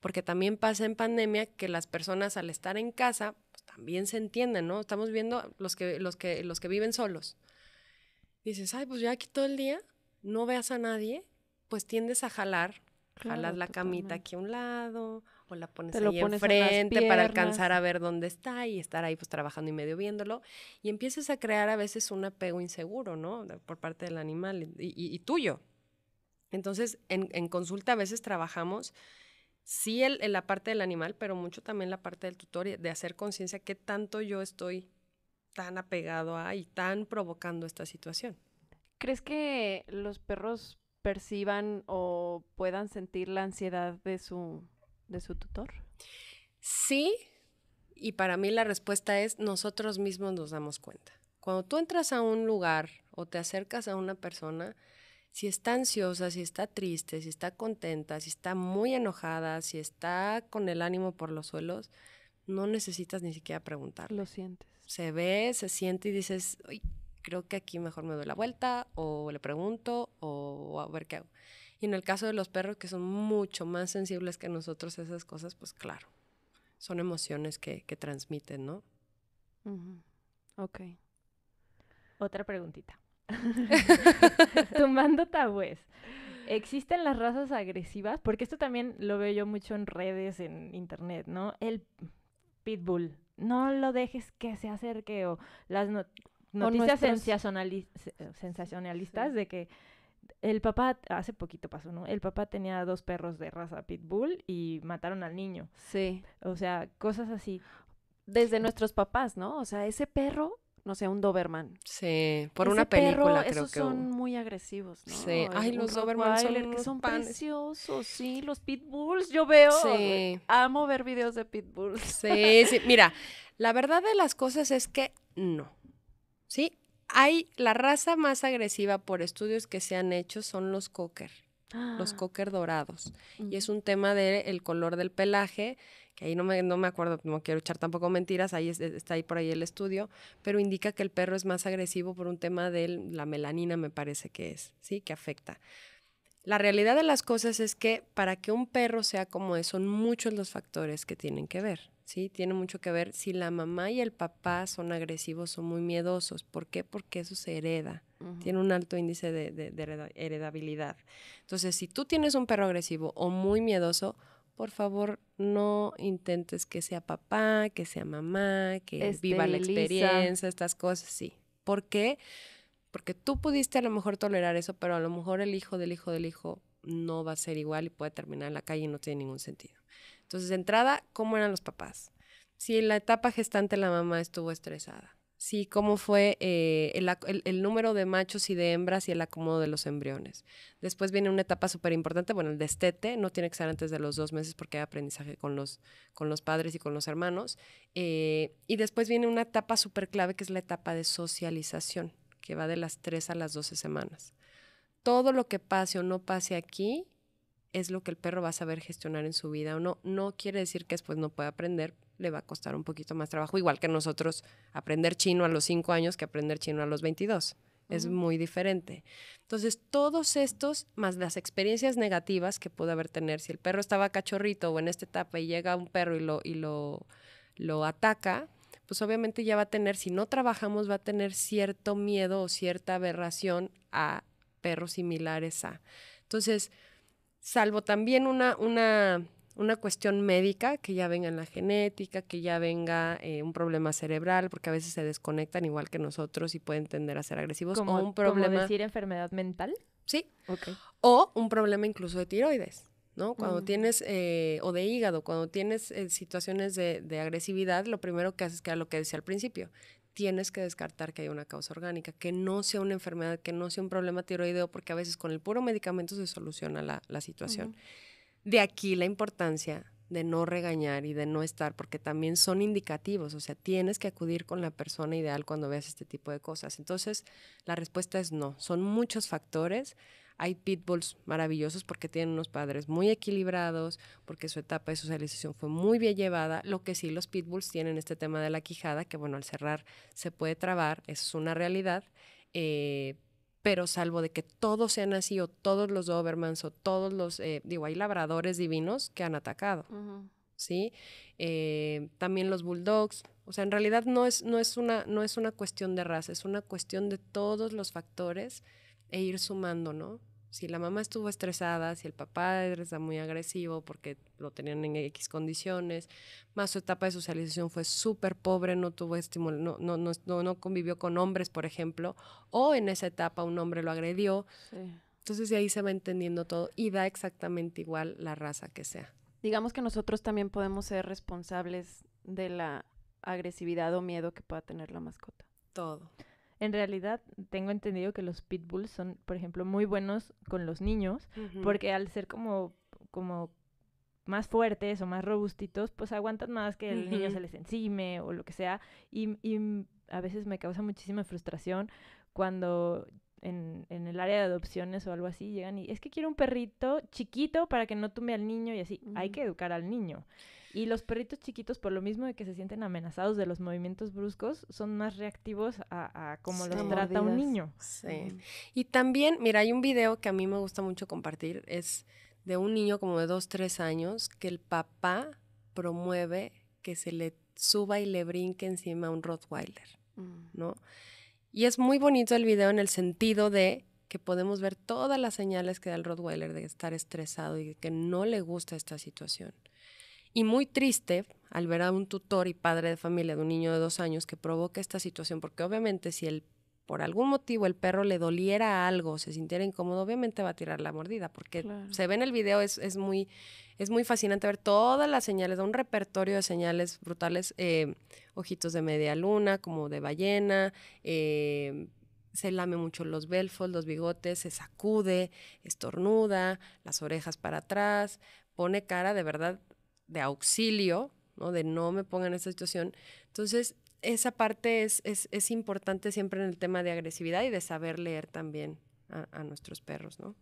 porque también pasa en pandemia que las personas al estar en casa pues, también se entienden, ¿no? Estamos viendo los que, los, que, los que viven solos. Dices, ay, pues yo aquí todo el día no veas a nadie, pues tiendes a jalar, jalas la camita aquí a un lado la pones enfrente para alcanzar a ver dónde está y estar ahí pues trabajando y medio viéndolo. Y empiezas a crear a veces un apego inseguro, ¿no? Por parte del animal y, tuyo. Entonces, en, consulta a veces trabajamos, sí, en la parte del animal, pero mucho también la parte del tutor, de hacer conciencia qué tanto yo estoy tan apegado a y tan provocando esta situación. ¿Crees que los perros perciban o puedan sentir la ansiedad de su de su tutor? Sí, y para mí la respuesta es nosotros mismos nos damos cuenta. Cuando tú entras a un lugar o te acercas a una persona, si está ansiosa, si está triste, si está contenta, si está muy enojada, si está con el ánimo por los suelos, no necesitas ni siquiera preguntar. Lo sientes. Se ve, se siente y dices, creo que aquí mejor me doy la vuelta o le pregunto o a ver qué hago. Y en el caso de los perros, que son mucho más sensibles que nosotros esas cosas, pues claro, son emociones que, que transmiten, ¿no? Ok. Otra preguntita. Tomando tabúes. ¿Existen las razas agresivas? Porque esto también lo veo yo mucho en redes, en internet, ¿no? El pitbull. No lo dejes que se acerque o las noticias sensacionalistas de que el papá, hace poquito pasó, ¿no? El papá tenía dos perros de raza pitbull y mataron al niño. Sí. O sea, cosas así. Desde nuestros papás, ¿no? O sea, ese perro, no sé, un Doberman. Sí, por una película esos son muy agresivos, ¿no? Sí. Ay, los Doberman son, que son preciosos, sí, los pitbulls, yo veo. Sí. Amo ver videos de pitbulls. Sí, sí, mira, la verdad de las cosas es que no. Sí, hay la raza más agresiva por estudios que se han hecho son los cocker, los ah. cocker dorados. Y es un tema del el color del pelaje, que ahí no me, no me acuerdo, no quiero echar tampoco mentiras, ahí e, está ahí por ahí el estudio, pero indica que el perro es más agresivo por un tema de la melanina, me parece que es, ¿sí? Que afecta. La realidad de las cosas es que para que un perro sea como es, son muchos los factores que tienen que ver. ¿sí? Tiene mucho que ver si la mamá y el papá son agresivos o muy miedosos. ¿Por qué? Porque eso se hereda. Tiene un alto índice de, heredabilidad. Entonces, si tú tienes un perro agresivo o muy miedoso, por favor, no intentes que sea papá, que sea mamá, que viva la experiencia, estas cosas, sí. ¿Por qué? Porque tú pudiste a lo mejor tolerar eso, pero a lo mejor el hijo del hijo del hijo no va a ser igual y puede terminar en la calle y no tiene ningún sentido. Entonces, de entrada, ¿cómo eran los papás? Si en la etapa gestante la mamá estuvo estresada. Sí, cómo fue eh, el, número de machos y de hembras y el acomodo de los embriones. Después viene una etapa súper importante, bueno, el destete, no tiene que ser antes de los dos meses porque hay aprendizaje con los, con los padres y con los hermanos. Eh, y después viene una etapa súper clave que es la etapa de socialización, que va de las tres a las doce semanas. Todo lo que pase o no pase aquí es lo que el perro va a saber gestionar en su vida o no. No quiere decir que después no pueda aprender, le va a costar un poquito más trabajo, igual que nosotros aprender chino a los 5 años que aprender chino a los 22. Es muy diferente. Entonces, todos estos, más las experiencias negativas que puede haber tener, si el perro estaba cachorrito o en esta etapa y llega un perro y lo, y lo, lo ataca, pues obviamente ya va a tener, si no trabajamos, va a tener cierto miedo o cierta aberración a perros similares a. Entonces, salvo también una, una, cuestión médica, que ya venga en la genética, que ya venga eh, un problema cerebral, porque a veces se desconectan igual que nosotros y pueden tender a ser agresivos. o un problema... decir enfermedad mental? Sí. O un problema incluso de tiroides. ¿no? Cuando mm. tienes, eh, o de hígado, cuando tienes eh, situaciones de, de, agresividad, lo primero que haces es que a lo que decía al principio, tienes que descartar que haya una causa orgánica, que no sea una enfermedad, que no sea un problema tiroideo, porque a veces con el puro medicamento se soluciona la, situación. De aquí la importancia de no regañar y de no estar, porque también son indicativos, o sea, tienes que acudir con la persona ideal cuando veas este tipo de cosas. Entonces, la respuesta es no, son muchos factores. Hay pitbulls maravillosos porque tienen unos padres muy equilibrados, porque su etapa de socialización fue muy bien llevada. Lo que sí los pitbulls tienen este tema de la quijada, que bueno, al cerrar se puede trabar, eso es una realidad. Eh, pero salvo de que todos sean así, o todos los Dobermans, o todos los, eh, digo, hay labradores divinos que han atacado. ¿sí? Eh, también los bulldogs. O sea, en realidad no es, no, es una, no es una cuestión de raza, es una cuestión de todos los factores e ir sumando, ¿no? Si la mamá estuvo estresada, si el papá era muy agresivo porque lo tenían en X condiciones, más su etapa de socialización fue súper pobre, no tuvo estímulo, no, no, no, no, convivió con hombres, por ejemplo, o en esa etapa un hombre lo agredió. Entonces de ahí se va entendiendo todo y da exactamente igual la raza que sea. Digamos que nosotros también podemos ser responsables de la agresividad o miedo que pueda tener la mascota. Todo. En realidad, tengo entendido que los pitbulls son, por ejemplo, muy buenos con los niños, porque al ser como, como más fuertes o más robustitos, pues aguantan más que el niño se les encime o lo que sea. Y, a veces me causa muchísima frustración cuando en, el área de adopciones o algo así, llegan y es que quiero un perrito chiquito para que no tumbe al niño y así. Hay que educar al niño. Y los perritos chiquitos, por lo mismo de que se sienten amenazados de los movimientos bruscos, son más reactivos a, cómo los trata un niño. Sí. Y también, mira, hay un video que a mí me gusta mucho compartir, es de un niño como de dos, tres años, que el papá promueve que se le suba y le brinque encima a un Rottweiler, mm. ¿no? Y es muy bonito el video en el sentido de que podemos ver todas las señales que da el Rottweiler de estar estresado y que no le gusta esta situación. Y muy triste al ver a un tutor y padre de familia de un niño de dos años que provoca esta situación, porque obviamente si el, por algún motivo el perro le doliera algo, se sintiera incómodo, obviamente va a tirar la mordida, porque se ve en el video, es, muy, es muy fascinante ver todas las señales, da un repertorio de señales brutales, eh, ojitos de media luna, como de ballena, eh, se lame mucho los belfos, los bigotes, se sacude, estornuda, las orejas para atrás, pone cara de verdad de auxilio, ¿no? De no me pongan en esa situación. Entonces, esa parte es, es, importante siempre en el tema de agresividad y de saber leer también a, nuestros perros, ¿no?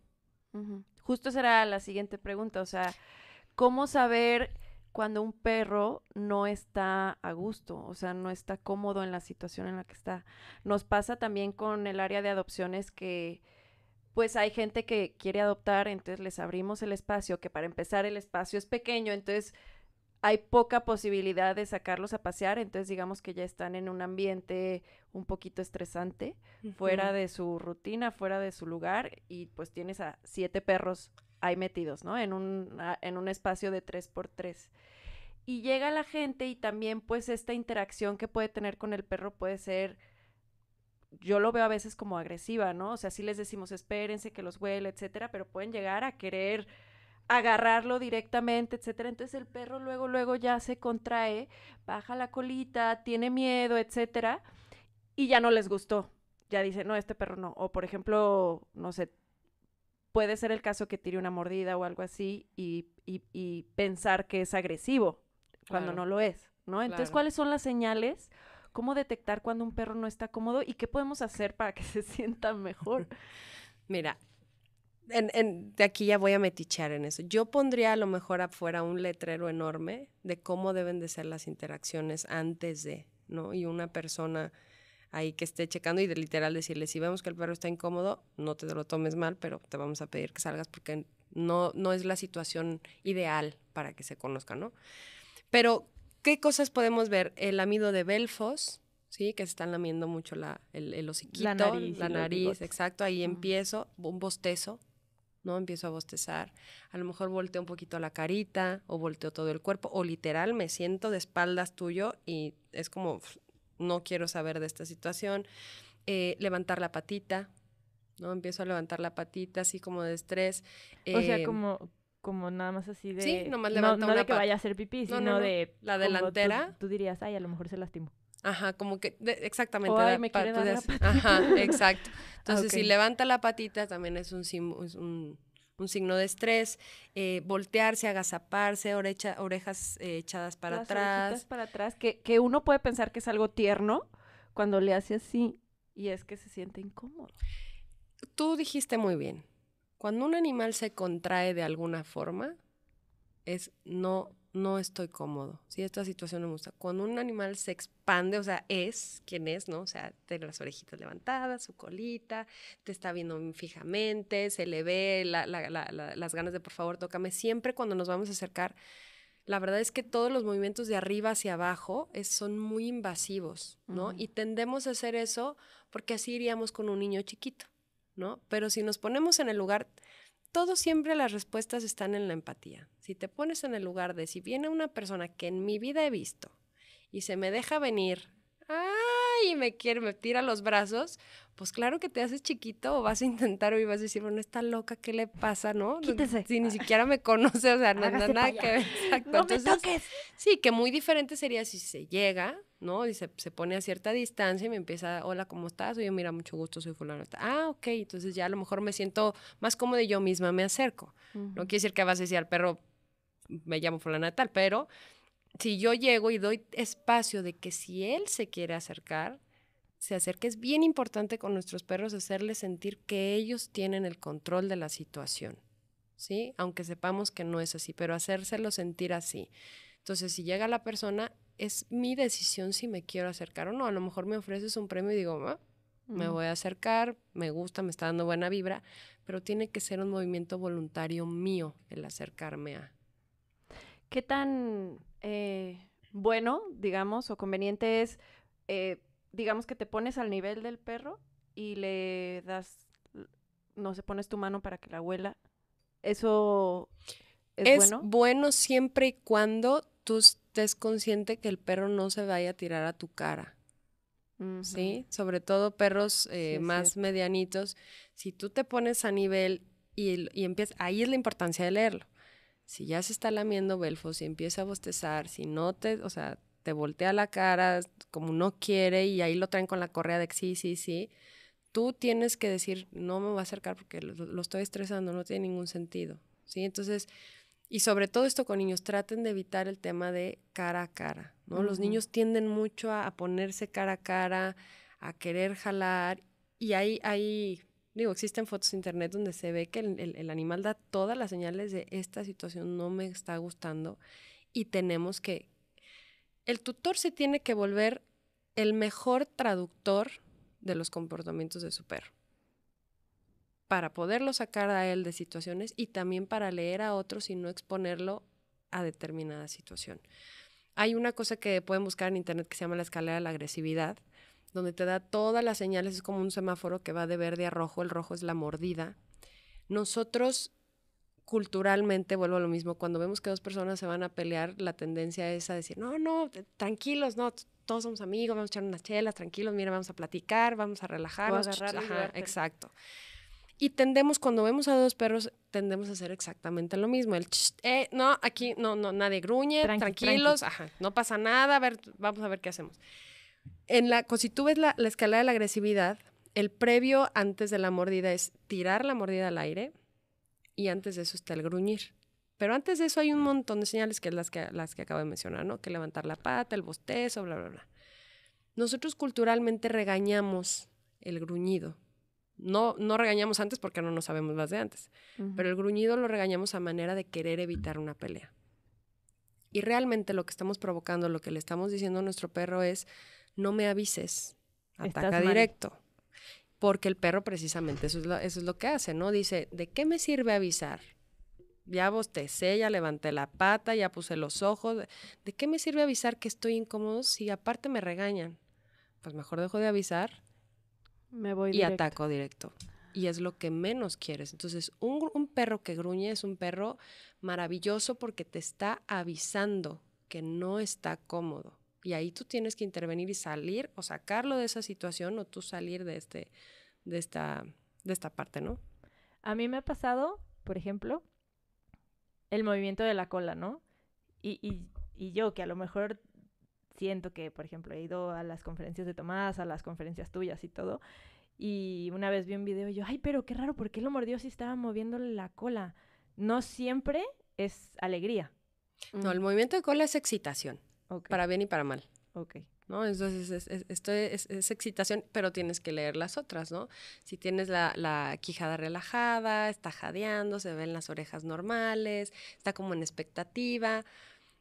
Justo será la siguiente pregunta, o sea, ¿cómo saber cuando un perro no está a gusto, o sea, no está cómodo en la situación en la que está? Nos pasa también con el área de adopciones que pues hay gente que quiere adoptar, entonces les abrimos el espacio, que para empezar el espacio es pequeño, entonces hay poca posibilidad de sacarlos a pasear, entonces digamos que ya están en un ambiente un poquito estresante, fuera de su rutina, fuera de su lugar, y pues tienes a siete perros ahí metidos, ¿no? En un, ah, en un espacio de tres por tres. Y llega la gente y también pues esta interacción que puede tener con el perro puede ser yo lo veo a veces como agresiva, ¿no? O sea, sí les decimos espérense, que los huele, etcétera, pero pueden llegar a querer agarrarlo directamente, etcétera. Entonces el perro luego, luego ya se contrae, baja la colita, tiene miedo, etcétera, y ya no les gustó. Ya dice, no, este perro no. O por ejemplo, no sé, puede ser el caso que tire una mordida o algo así y, pensar que es agresivo cuando no lo es, ¿no? Entonces, ¿cuáles son las señales? cómo detectar cuando un perro no está cómodo y qué podemos hacer para que se sienta mejor. Mira, de aquí ya voy a metichar en eso. Yo pondría a lo mejor afuera un letrero enorme de cómo deben de ser las interacciones antes de, ¿no? Y una persona ahí que esté checando y de literal decirle, si vemos que el perro está incómodo, no te lo tomes mal, pero te vamos a pedir que salgas porque no, no es la situación ideal para que se conozcan, ¿no? Pero ¿Qué cosas podemos ver? El amido de Belfos, ¿sí? Que se están lamiendo mucho la, el, el hociquito, la nariz, la exacto. Ahí empiezo, un bostezo, ¿no? Empiezo a bostezar. A lo mejor volteo un poquito la carita o volteo todo el cuerpo o literal me siento de espaldas tuyo y es como, no quiero saber de esta situación. Eh, levantar la patita, ¿no? Empiezo a levantar la patita así como de estrés. o sea, eh, como como nada más así de... Sí, No, de que vaya a hacer pipí, sino de... La delantera. Tú, dirías, ay, a lo mejor se lastimó. Ajá, como que... exactamente. me la Ajá, exacto. Entonces, si levanta la patita, también es un... un, signo de estrés, eh, voltearse, agazaparse, orejas eh, echadas para Las atrás. para atrás, que uno puede pensar que es algo tierno cuando le hace así y es que se siente incómodo. Tú dijiste muy bien, cuando un animal se contrae de alguna forma, es no, no estoy cómodo. Si esta situación me gusta. Cuando un animal se expande, o sea, es quien es, ¿no? O sea, tiene las orejitas levantadas, su colita, te está viendo fijamente, se le ve las ganas de por favor, tócame. Siempre cuando nos vamos a acercar, la verdad es que todos los movimientos de arriba hacia abajo son muy invasivos, ¿no? Y tendemos a hacer eso porque así iríamos con un niño chiquito. Pero si nos ponemos en el lugar, todo siempre las respuestas están en la empatía. Si te pones en el lugar de si viene una persona que en mi vida he visto y se me deja venir, ¡ay! me quiere, me tira los brazos, pues claro que te haces chiquito o vas a intentar o vas a decir, bueno, está loca, ¿qué le pasa, no? Si ni ah. siquiera me conoce, o sea, no, nada que No toques. Sí, que muy diferente sería si se llega, ¿no? Y se, pone a cierta distancia y me empieza, hola, ¿cómo estás? Oye, mira, mucho gusto, soy fulano. Ah, ok, entonces ya a lo mejor me siento más cómoda de yo misma me acerco. No quiere decir que vas a decir al perro, me llamo fulana tal, pero si yo llego y doy espacio de que si él se quiere acercar, se acerque, es bien importante con nuestros perros hacerles sentir que ellos tienen el control de la situación, ¿sí? Aunque sepamos que no es así, pero hacérselo sentir así. Entonces, si llega la persona, es mi decisión si me quiero acercar o no. A lo mejor me ofreces un premio y digo, me voy a acercar, me gusta, me está dando buena vibra, pero tiene que ser un movimiento voluntario mío el acercarme a. ¿Qué tan eh, bueno, digamos, o conveniente es, eh, digamos que te pones al nivel del perro y le das, no sé, pones tu mano para que la huela? ¿Eso es, bueno? Es bueno siempre y cuando tus, estés consciente que el perro no se vaya a tirar a tu cara. ¿Sí? Sobre todo perros eh, más medianitos. Si tú te pones a nivel y, y empiezas, ahí es la importancia de leerlo. Si ya se está lamiendo belfo, si empieza a bostezar, si no te, o sea, te voltea la cara como no quiere y ahí lo traen con la correa de sí, sí, sí, tú tienes que decir, no me voy a acercar porque lo, lo estoy estresando, no tiene ningún sentido. ¿Sí? Entonces, y sobre todo esto con niños, traten de evitar el tema de cara a cara, ¿no? Los niños tienden mucho a, ponerse cara a cara, a querer jalar, y ahí, digo, existen fotos en internet donde se ve que el, animal da todas las señales de esta situación no me está gustando y tenemos que... El tutor se tiene que volver el mejor traductor de los comportamientos de su perro para poderlo sacar a él de situaciones y también para leer a otros y no exponerlo a determinada situación. Hay una cosa que pueden buscar en internet que se llama la escalera de la agresividad, donde te da todas las señales, es como un semáforo que va de verde a rojo, el rojo es la mordida. Nosotros culturalmente, vuelvo a lo mismo, cuando vemos que dos personas se van a pelear, la tendencia es a decir, no, no, tranquilos, no, todos somos amigos, vamos a echar unas chelas, tranquilos, mira, vamos a platicar, vamos a relajarnos. Agarrar, ajá, exacto. Y tendemos, cuando vemos a dos perros, tendemos a hacer exactamente lo mismo. El, eh, no, aquí no, no, nadie gruñe, tranquilos, ajá, no pasa nada, a ver, vamos a ver qué hacemos. En la, si tú ves la, la escala de la agresividad, el previo antes de la mordida es tirar la mordida al aire y antes de eso está el gruñir. Pero antes de eso hay un montón de señales que es las que, las que acabo de mencionar, ¿no? Que levantar la pata, el bostezo, bla, bla, bla. Nosotros culturalmente regañamos el gruñido no, regañamos antes porque no nos sabemos más de antes, pero el gruñido lo regañamos a manera de querer evitar una pelea. Y realmente lo que estamos provocando, lo que le estamos diciendo a nuestro perro es, no me avises, ataca directo. Porque el perro precisamente eso es, eso es lo que hace, ¿no? Dice, ¿de qué me sirve avisar? ya bostecé, ya levanté la pata, ya puse los ojos. ¿De qué me sirve avisar que estoy incómodo si aparte me regañan? Pues mejor dejo de avisar voy y ataco directo. Y es lo que menos quieres. Entonces, un, perro que gruñe es un perro maravilloso porque te está avisando que no está cómodo. Y ahí tú tienes que intervenir y salir o sacarlo de esa situación o tú salir de, este, de, esta, de esta parte, ¿no? A mí me ha pasado, por ejemplo, el movimiento de la cola, ¿no? y yo, que a lo mejor siento que, por ejemplo, he ido a las conferencias de Tomás, a las conferencias tuyas y todo, y una vez vi un video y yo, ay, pero qué raro, ¿por qué lo mordió si estaba moviéndole la cola? No siempre es alegría. No, el mm. movimiento de cola es excitación, para bien y para mal. Ok. ¿no? Entonces, esto es, es, excitación, pero tienes que leer las otras, ¿no? Si tienes la, la, quijada relajada, está jadeando, se ven las orejas normales, está como en expectativa,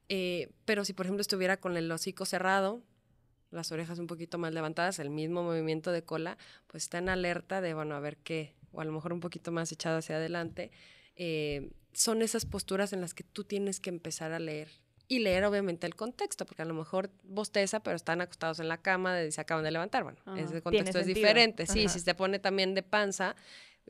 eh, pero si, por ejemplo, estuviera con el hocico cerrado, las orejas un poquito más levantadas, el mismo movimiento de cola, pues está en alerta de, bueno, a ver qué, o a lo mejor un poquito más echado hacia adelante. Eh, son esas posturas en las que tú tienes que empezar a leer. Y leer obviamente el contexto, porque a lo mejor bosteza, pero están acostados en la cama, de, se acaban de levantar. Bueno, ese contexto es diferente. Sí, si se pone también de panza,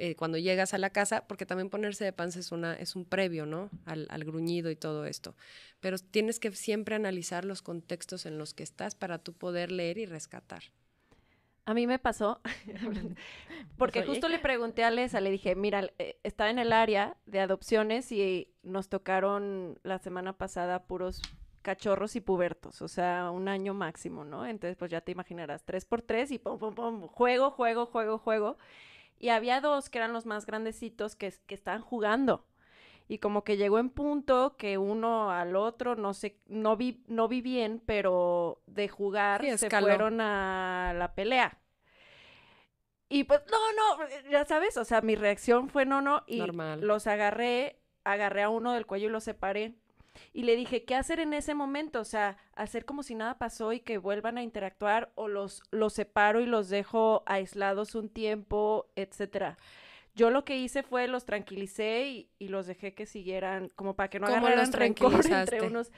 eh, cuando llegas a la casa, porque también ponerse de panza es, una, es un previo, ¿no? Al, gruñido y todo esto. Pero tienes que siempre analizar los contextos en los que estás para tú poder leer y rescatar. A mí me pasó, porque justo le pregunté a Lesa, le dije, mira, eh, estaba en el área de adopciones y nos tocaron la semana pasada puros cachorros y pubertos, o sea, un año máximo, ¿no? Entonces, pues ya te imaginarás, tres por tres y pum, pum, pum, juego, juego, juego, juego. Y había dos que eran los más grandecitos que, que estaban jugando. Y como que llegó en punto que uno al otro, no sé, no vi, no vi bien, pero de jugar se fueron a la pelea. Y pues, no, no, eh, ya sabes, o sea, mi reacción fue no, no, y los agarré, agarré a uno del cuello y lo separé y le dije, ¿qué hacer en ese momento? O sea, hacer como si nada pasó y que vuelvan a interactuar o los, los separo y los dejo aislados un tiempo, etcétera. Yo lo que hice fue los tranquilicé y, los dejé que siguieran, como para que no agarraran rencor entre unos.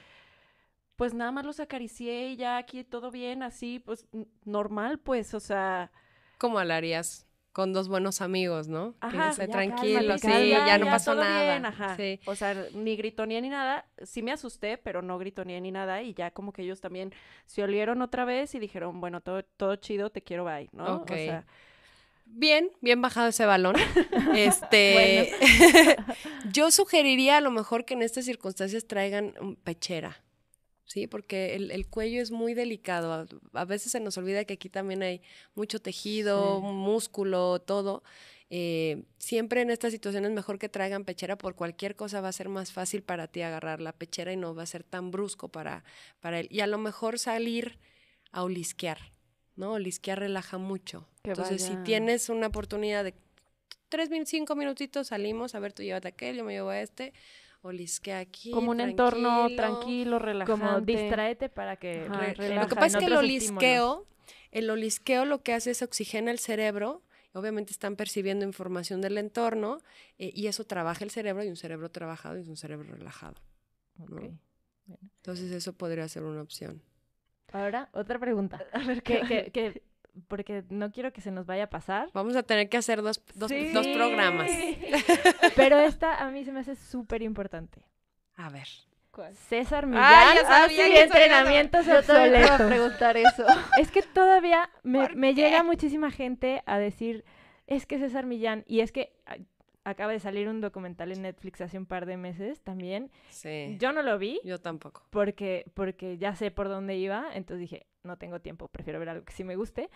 Pues nada más los acaricié y ya aquí todo bien, así, pues normal, pues, o sea. Como alarias con dos buenos amigos, ¿no? Ajá, tranquilo, sí, ya, no pasó nada. Bien, ajá. O sea, ni gritonía ni nada. Sí me asusté, pero no gritonía ni nada. Y ya como que ellos también se olieron otra vez y dijeron, bueno, todo, todo chido, te quiero, bye, ¿no? bien, bien bajado ese balón. Este, yo sugeriría a lo mejor que en estas circunstancias traigan pechera. ¿sí? Porque el, cuello es muy delicado. A, veces se nos olvida que aquí también hay mucho tejido, músculo, todo. Eh, siempre en estas situaciones mejor que traigan pechera por cualquier cosa va a ser más fácil para ti agarrar la pechera y no va a ser tan brusco para, para él. Y a lo mejor salir a olisquear, ¿no? Olisquear relaja mucho. Entonces, si tienes una oportunidad de tres, cinco minutitos, salimos, a ver, tú llévate aquel, yo me llevo a este, olisquea aquí. Como un entorno tranquilo, relajante. Como distraete para que Lo que pasa es que el olisqueo, el olisqueo lo que hace es oxigena el cerebro obviamente están percibiendo información del entorno eh, y eso trabaja el cerebro y un cerebro trabajado es un cerebro relajado. Entonces eso podría ser una opción. Ahora, otra pregunta. A ver, ¿qué, qué porque no quiero que se nos vaya a pasar. Vamos a tener que hacer dos, programas. Pero esta a mí se me hace súper importante. A ver. César ah, Millán ah, ya sabía, entrenamientos no. a preguntar eso. Es que todavía me, llega muchísima gente a decir, es que César Millán, y es que ah, acaba de salir un documental en Netflix hace un par de meses también. Sí. Yo no lo vi. Yo tampoco. Porque, porque ya sé por dónde iba, entonces dije, no tengo tiempo, prefiero ver algo que sí me guste.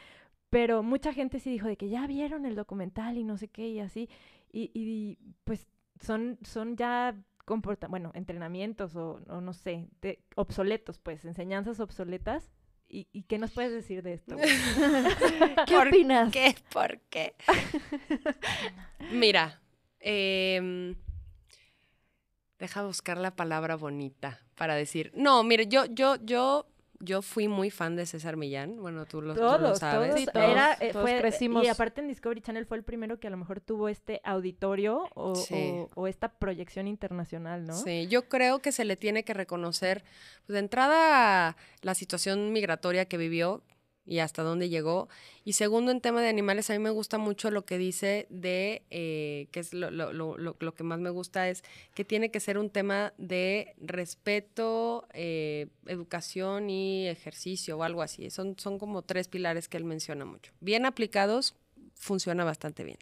Pero mucha gente sí dijo de que ya vieron el documental y no sé qué y así. Y, pues son, son ya comporta bueno, entrenamientos o, no sé, obsoletos, pues, enseñanzas obsoletas ¿Y, qué nos puedes decir de esto? ¿Qué ¿Por opinas? Qué, ¿Por qué? Mira, em, deja buscar la palabra bonita para decir. No, mire, yo, yo, yo yo fui muy fan de César Millán, bueno, tú lo, todos, sabes. Todos, eh, todos, eh, todos eh, Y aparte en Discovery Channel fue el primero que a lo mejor tuvo este auditorio o, esta proyección internacional, ¿no? Sí, yo creo que se le tiene que reconocer, pues, de entrada, la situación migratoria que vivió, y hasta dónde llegó. Y segundo, en tema de animales, a mí me gusta mucho lo que dice de, eh, que es lo, que más me gusta, es que tiene que ser un tema de respeto, eh, educación y ejercicio o algo así. Son, son como tres pilares que él menciona mucho. Bien aplicados, funciona bastante bien.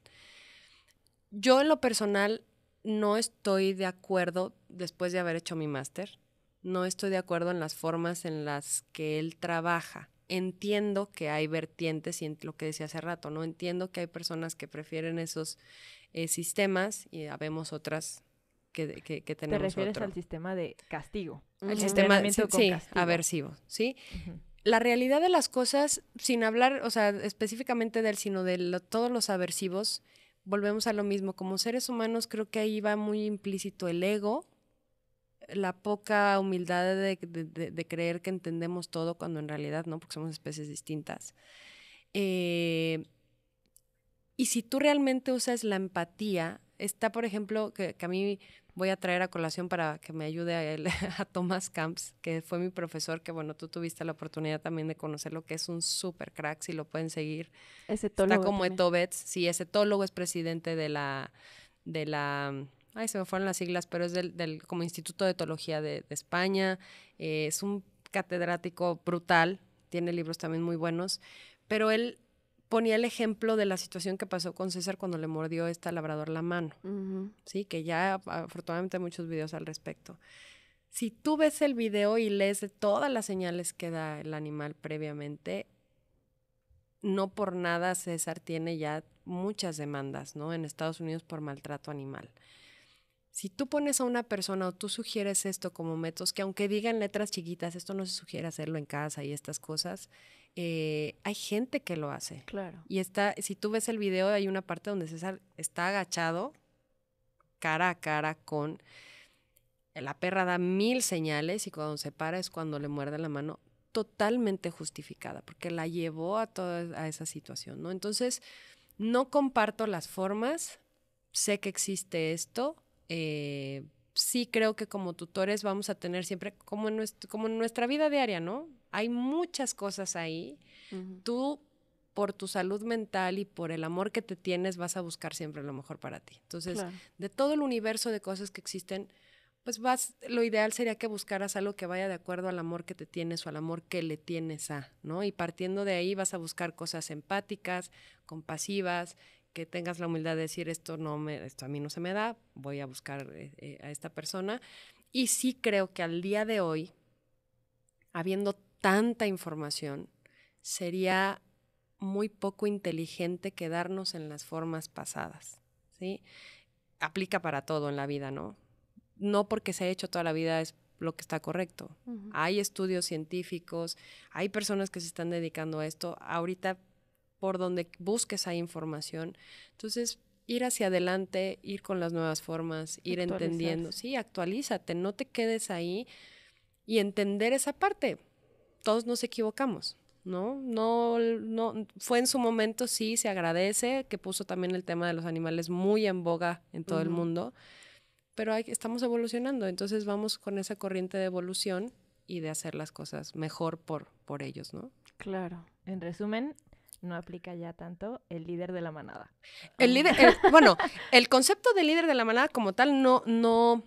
Yo en lo personal no estoy de acuerdo después de haber hecho mi máster. No estoy de acuerdo en las formas en las que él trabaja entiendo que hay vertientes y lo que decía hace rato, ¿no? Entiendo que hay personas que prefieren esos eh, sistemas y habemos otras que, que, que tenemos. Te refieres al sistema de castigo. El, sistema sí, aversivo, ¿sí? La realidad de las cosas, sin hablar, o sea, específicamente del, sino de todos los aversivos, volvemos a lo mismo. Como seres humanos creo que ahí va muy implícito el ego, la poca humildad de, creer que entendemos todo cuando en realidad no, porque somos especies distintas. Eh, y si tú realmente usas la empatía, está, por ejemplo, que, a mí voy a traer a colación para que me ayude a, Thomas Camps, que fue mi profesor, que bueno, tú tuviste la oportunidad también de conocerlo, que es un súper crack, si lo pueden seguir. ese etólogo. Está como Etobets, sí, ese etólogo, es presidente de la, de la ay, se me fueron las siglas, pero es del, del como Instituto de Etología de, España, eh, es un catedrático brutal, tiene libros también muy buenos, pero él ponía el ejemplo de la situación que pasó con César cuando le mordió esta labrador la mano, ¿sí? Que ya afortunadamente hay muchos videos al respecto. Si tú ves el video y lees todas las señales que da el animal previamente, no por nada César tiene ya muchas demandas, ¿no? En Estados Unidos por maltrato animal. Si tú pones a una persona o tú sugieres esto como métodos, que aunque digan letras chiquitas, esto no se sugiere hacerlo en casa y estas cosas, eh, hay gente que lo hace. Claro. Y está, si tú ves el video, hay una parte donde César está agachado cara a cara con la perra da mil señales y cuando se para es cuando le muerde la mano totalmente justificada porque la llevó a toda a esa situación, ¿no? Entonces, no comparto las formas, sé que existe esto, eh, sí creo que como tutores vamos a tener siempre, como en, como nuestra vida diaria, ¿no? Hay muchas cosas ahí. Tú, por tu salud mental y por el amor que te tienes, vas a buscar siempre lo mejor para ti. Entonces, de todo el universo de cosas que existen, pues vas, lo ideal sería que buscaras algo que vaya de acuerdo al amor que te tienes o al amor que le tienes a, ¿no? Y partiendo de ahí vas a buscar cosas empáticas, compasivas, que tengas la humildad de decir esto no me, esto a mí no se me da, voy a buscar eh, eh, a esta persona. Y sí creo que al día de hoy, habiendo tanta información, sería muy poco inteligente quedarnos en las formas pasadas, ¿sí? Aplica para todo en la vida, ¿no? No porque se ha hecho toda la vida es lo que está correcto. Hay estudios científicos, hay personas que se están dedicando a esto. Ahorita por donde busques hay información. Entonces, ir hacia adelante, ir con las nuevas formas, ir entendiendo. Sí, actualízate, no te quedes ahí y entender esa parte. Todos nos equivocamos, ¿no? No, no fue en su momento, sí, se agradece que puso también el tema de los animales muy en boga en todo el mundo, pero hay, estamos evolucionando, entonces vamos con esa corriente de evolución y de hacer las cosas mejor por, por ellos, ¿no? Claro. En resumen, no aplica ya tanto el líder de la manada. El líder, bueno, el concepto de líder de la manada como tal no, no,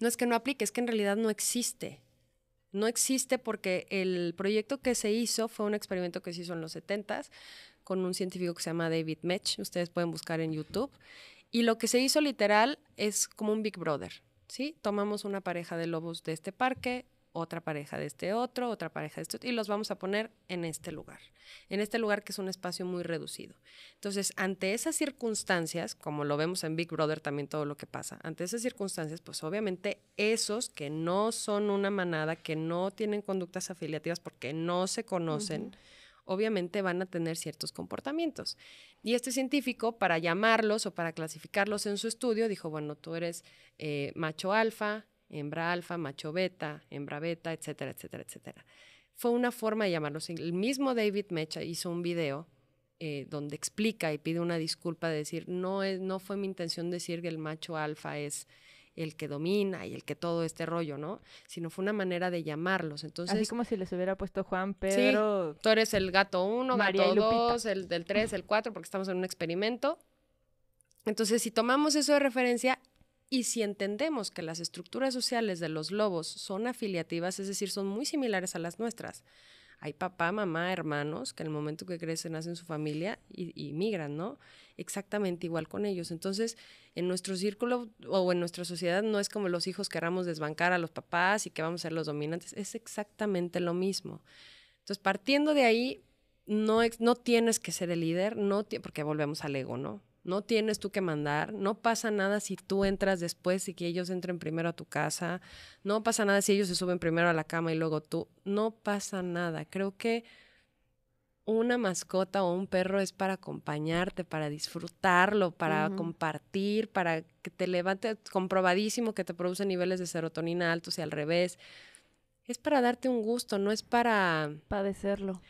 no es que no aplique, es que en realidad no existe. No existe porque el proyecto que se hizo fue un experimento que se hizo en los 70 con un científico que se llama David Mech, ustedes pueden buscar en YouTube. Y lo que se hizo literal es como un Big Brother, ¿sí? Tomamos una pareja de lobos de este parque, otra pareja de este otro, otra pareja de este otro, y los vamos a poner en este lugar, en este lugar que es un espacio muy reducido. Entonces, ante esas circunstancias, como lo vemos en Big Brother también todo lo que pasa, ante esas circunstancias, pues obviamente esos que no son una manada, que no tienen conductas afiliativas porque no se conocen, obviamente van a tener ciertos comportamientos. Y este científico, para llamarlos o para clasificarlos en su estudio, dijo, bueno, tú eres eh, macho alfa, hembra alfa, macho beta, hembra beta, etcétera, etcétera, etcétera. Fue una forma de llamarlos. El mismo David Mecha hizo un video eh, donde explica y pide una disculpa de decir, no, no fue mi intención decir que el macho alfa es el que domina y el que todo este rollo, ¿no? Sino fue una manera de llamarlos. Entonces, Así como si les hubiera puesto Juan, Pedro... tú eres el gato uno, gato dos, el del 3, el cuatro, porque estamos en un experimento. Entonces, si tomamos eso de referencia, y si entendemos que las estructuras sociales de los lobos son afiliativas, es decir, son muy similares a las nuestras, hay papá, mamá, hermanos que en el momento que crecen hacen su familia y, migran, ¿no? Exactamente igual con ellos. Entonces, en nuestro círculo o en nuestra sociedad no es como los hijos queramos desbancar a los papás y que vamos a ser los dominantes, es exactamente lo mismo. Entonces, partiendo de ahí, no, tienes que ser el líder, no porque volvemos al ego, ¿no? no tienes tú que mandar, no pasa nada si tú entras después y que ellos entren primero a tu casa, no pasa nada si ellos se suben primero a la cama y luego tú, no pasa nada. Creo que una mascota o un perro es para acompañarte, para disfrutarlo, para compartir, para que te levante, comprobadísimo que te produce niveles de serotonina altos y al revés. Es para darte un gusto, no es para... Padecerlo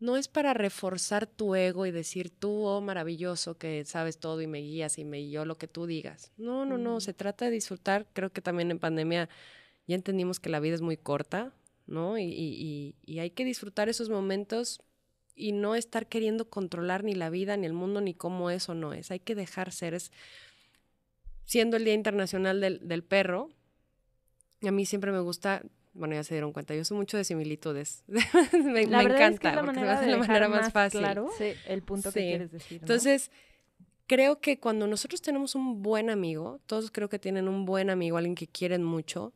no es para reforzar tu ego y decir tú, oh maravilloso, que sabes todo y me guías y me guió lo que tú digas. No, no, no, se trata de disfrutar. Creo que también en pandemia ya entendimos que la vida es muy corta, ¿no? Y, hay que disfrutar esos momentos y no estar queriendo controlar ni la vida, ni el mundo, ni cómo es o no es. Hay que dejar ser. siendo el Día Internacional del, del Perro, a mí siempre me gusta bueno, ya se dieron cuenta, yo soy mucho de similitudes. me, encanta, porque me hace la manera más, fácil. Claro, sí, el punto que quieres decir. Entonces, creo que cuando nosotros tenemos un buen amigo, todos creo que tienen un buen amigo, alguien que quieren mucho.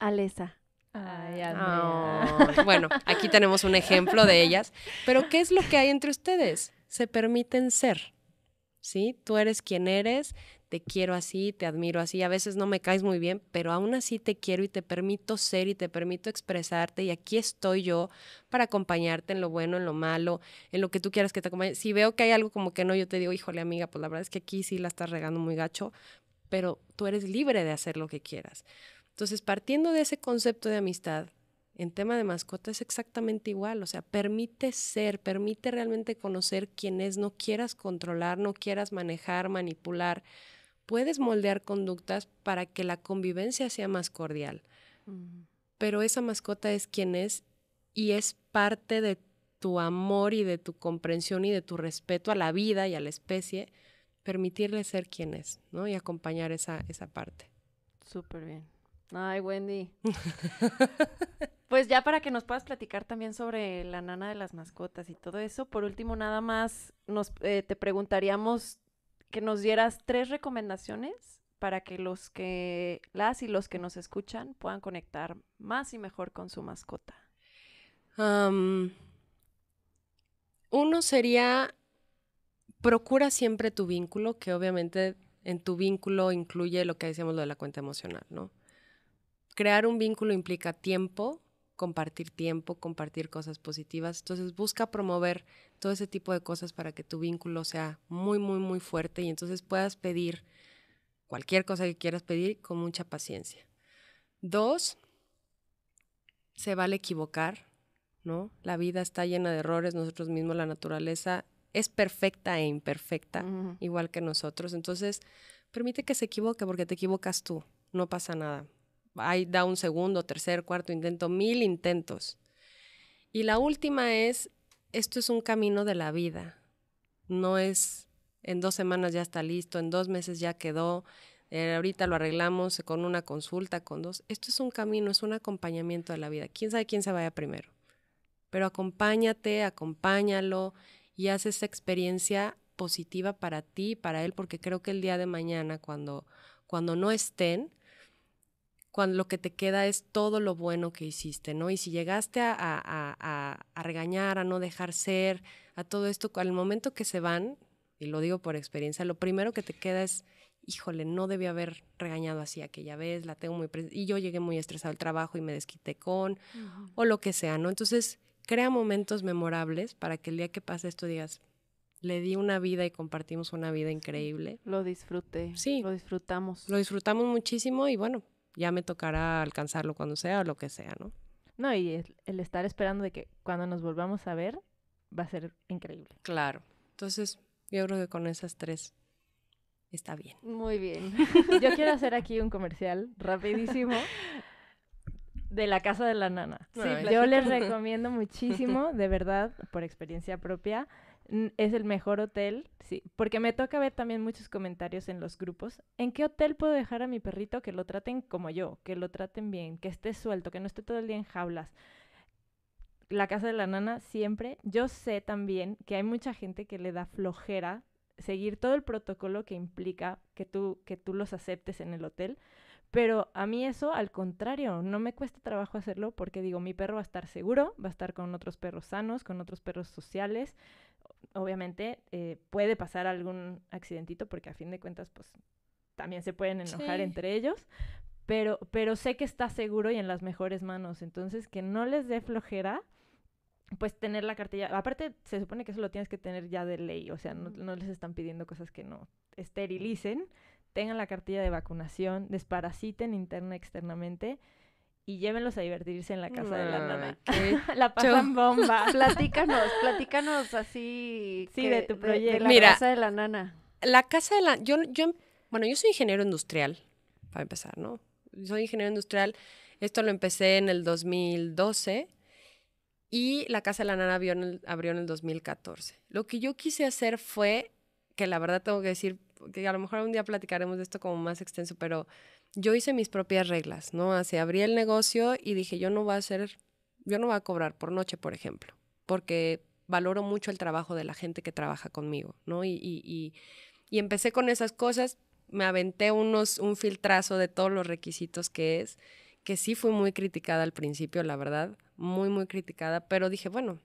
Alesa. Ah, bueno, aquí tenemos un ejemplo de ellas. Pero, ¿qué es lo que hay entre ustedes? Se permiten ser. ¿Sí? Tú eres quien eres, te quiero así, te admiro así, a veces no me caes muy bien, pero aún así te quiero y te permito ser y te permito expresarte y aquí estoy yo para acompañarte en lo bueno, en lo malo, en lo que tú quieras que te acompañe. Si veo que hay algo como que no, yo te digo, híjole amiga, pues la verdad es que aquí sí la estás regando muy gacho, pero tú eres libre de hacer lo que quieras. Entonces, partiendo de ese concepto de amistad, en tema de mascota es exactamente igual, o sea, permite ser, permite realmente conocer quién es, no quieras controlar, no quieras manejar, manipular, puedes moldear conductas para que la convivencia sea más cordial. Pero esa mascota es quien es y es parte de tu amor y de tu comprensión y de tu respeto a la vida y a la especie, permitirle ser quien es, ¿no? Y acompañar esa, esa parte. Súper bien. Ay, Wendy. pues ya para que nos puedas platicar también sobre la nana de las mascotas y todo eso, por último, nada más nos, eh, te preguntaríamos que nos dieras tres recomendaciones para que los que, las y los que nos escuchan puedan conectar más y mejor con su mascota. uno sería, procura siempre tu vínculo, que obviamente en tu vínculo incluye lo que decíamos lo de la cuenta emocional, ¿no? Crear un vínculo implica tiempo, compartir tiempo, compartir cosas positivas. Entonces busca promover todo ese tipo de cosas para que tu vínculo sea muy, muy, muy fuerte y entonces puedas pedir cualquier cosa que quieras pedir con mucha paciencia. Dos, se vale equivocar, ¿no? La vida está llena de errores, nosotros mismos, la naturaleza es perfecta e imperfecta, igual que nosotros. Entonces, permite que se equivoque porque te equivocas tú, no pasa nada ahí da un segundo, tercer, cuarto intento, mil intentos. Y la última es, esto es un camino de la vida, no es en dos semanas ya está listo, en dos meses ya quedó, eh, ahorita lo arreglamos eh, con una consulta, con dos. Esto es un camino, es un acompañamiento de la vida. ¿Quién sabe quién se vaya primero? Pero acompáñate, acompáñalo y haz esa experiencia positiva para ti, para él, porque creo que el día de mañana, cuando, cuando no estén, cuando lo que te queda es todo lo bueno que hiciste, ¿no? Y si llegaste a, regañar, a no dejar ser, a todo esto, al momento que se van, y lo digo por experiencia, lo primero que te queda es, híjole, no debí haber regañado así aquella vez, la tengo muy presente, y yo llegué muy estresado al trabajo y me desquité con, o lo que sea, ¿no? Entonces, crea momentos memorables para que el día que pase esto digas, le di una vida y compartimos una vida increíble. Lo disfruté. Sí. Lo disfrutamos. Lo disfrutamos muchísimo y bueno, ya me tocará alcanzarlo cuando sea o lo que sea, ¿no? No, y el estar esperando de que cuando nos volvamos a ver va a ser increíble. Claro. Entonces, yo creo que con esas tres está bien. Muy bien. Yo quiero hacer aquí un comercial rapidísimo de la casa de la nana. yo les recomiendo muchísimo, de verdad, por experiencia propia, es el mejor hotel, sí, porque me toca ver también muchos comentarios en los grupos. ¿En qué hotel puedo dejar a mi perrito que lo traten como yo, que lo traten bien, que esté suelto, que no esté todo el día en jaulas? La casa de la nana siempre. Yo sé también que hay mucha gente que le da flojera seguir todo el protocolo que implica que tú que tú los aceptes en el hotel, pero a mí eso, al contrario, no me cuesta trabajo hacerlo porque digo, mi perro va a estar seguro, va a estar con otros perros sanos, con otros perros sociales, obviamente eh, puede pasar algún accidentito porque a fin de cuentas pues también se pueden enojar entre ellos, pero, pero sé que está seguro y en las mejores manos, entonces que no les dé flojera pues tener la cartilla, aparte se supone que eso lo tienes que tener ya de ley, o sea, no, les están pidiendo cosas que no esterilicen, tengan la cartilla de vacunación, desparasiten interna externamente y llévenlos a divertirse en la casa de la nana. la pasan bomba. platícanos, platícanos así. Sí, de tu proyecto. De, la casa de la nana. La casa de la... Yo, yo, bueno, yo soy ingeniero industrial, para empezar, ¿no? Soy ingeniero industrial. Esto lo empecé en el 2012 y la Casa de la Nana abrió en, el, abrió en el 2014. Lo que yo quise hacer fue, que la verdad tengo que decir, que a lo mejor un día platicaremos de esto como más extenso, pero yo hice mis propias reglas, ¿no? Así abrí el negocio y dije, yo no voy a hacer, yo no voy a cobrar por noche, por ejemplo, porque valoro mucho el trabajo de la gente que trabaja conmigo, ¿no? Y, y, y, empecé con esas cosas, me aventé unos, un filtrazo de todos los requisitos que es, que sí fui muy criticada al principio, la verdad, muy, muy criticada, pero dije, bueno,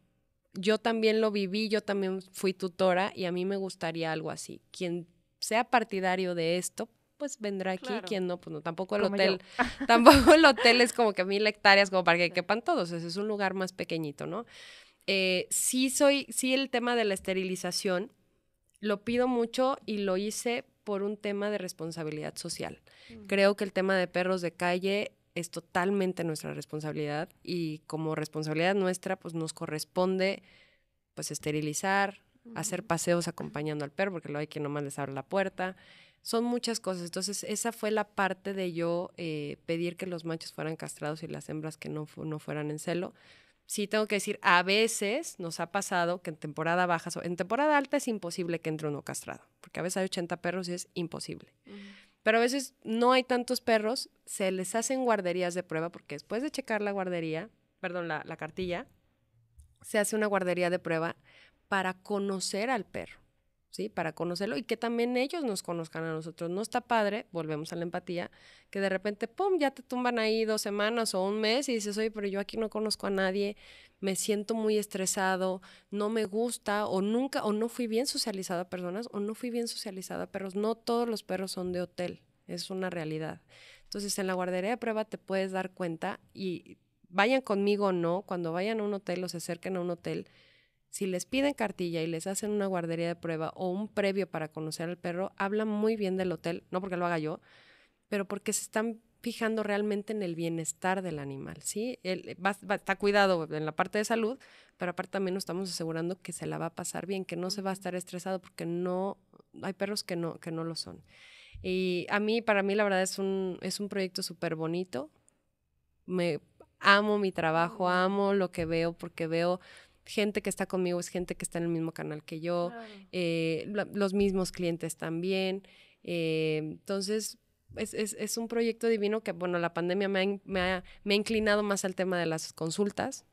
yo también lo viví, yo también fui tutora y a mí me gustaría algo así. Quien sea partidario de esto, pues vendrá aquí, quien no, pues tampoco el hotel, tampoco el hotel es como que mil hectáreas como para que quepan todos, es un lugar más pequeñito, ¿no? Eh, sí soy, sí el tema de la esterilización, lo pido mucho y lo hice por un tema de responsabilidad social. Mm. Creo que el tema de perros de calle es totalmente nuestra responsabilidad y como responsabilidad nuestra, pues nos corresponde pues esterilizar, hacer paseos acompañando al perro, porque luego hay quien nomás les abre la puerta, son muchas cosas. Entonces, esa fue la parte de yo eh, pedir que los machos fueran castrados y las hembras que no, no fueran en celo. Sí, tengo que decir, a veces nos ha pasado que en temporada baja, en temporada alta es imposible que entre uno castrado, porque a veces hay 80 perros y es imposible. Pero a veces no hay tantos perros, se les hacen guarderías de prueba, porque después de checar la guardería, perdón, la cartilla, se hace una guardería de prueba para conocer al perro. ¿sí? Para conocerlo y que también ellos nos conozcan a nosotros. No está padre, volvemos a la empatía, que de repente, ¡pum!, ya te tumban ahí dos semanas o un mes y dices, oye, pero yo aquí no conozco a nadie, me siento muy estresado, no me gusta o nunca, o no fui bien socializada a personas o no fui bien socializada a perros. No todos los perros son de hotel, es una realidad. Entonces, en la guardería de prueba te puedes dar cuenta y vayan conmigo o no, cuando vayan a un hotel o se acerquen a un hotel, si les piden cartilla y les hacen una guardería de prueba o un previo para conocer al perro, hablan muy bien del hotel, no porque lo haga yo, pero porque se están fijando realmente en el bienestar del animal, ¿sí? Él está cuidado en la parte de salud, pero aparte también nos estamos asegurando que se la va a pasar bien, que no se va a estar estresado porque no, hay perros que no, que no lo son. Y a mí, para mí, la verdad es un, es un proyecto súper bonito. Me amo mi trabajo, amo lo que veo porque veo gente que está conmigo es gente que está en el mismo canal que yo, eh, los mismos clientes también. Eh, entonces, es, es, es, un proyecto divino que, bueno, la pandemia me ha, me me ha inclinado más al tema de las consultas.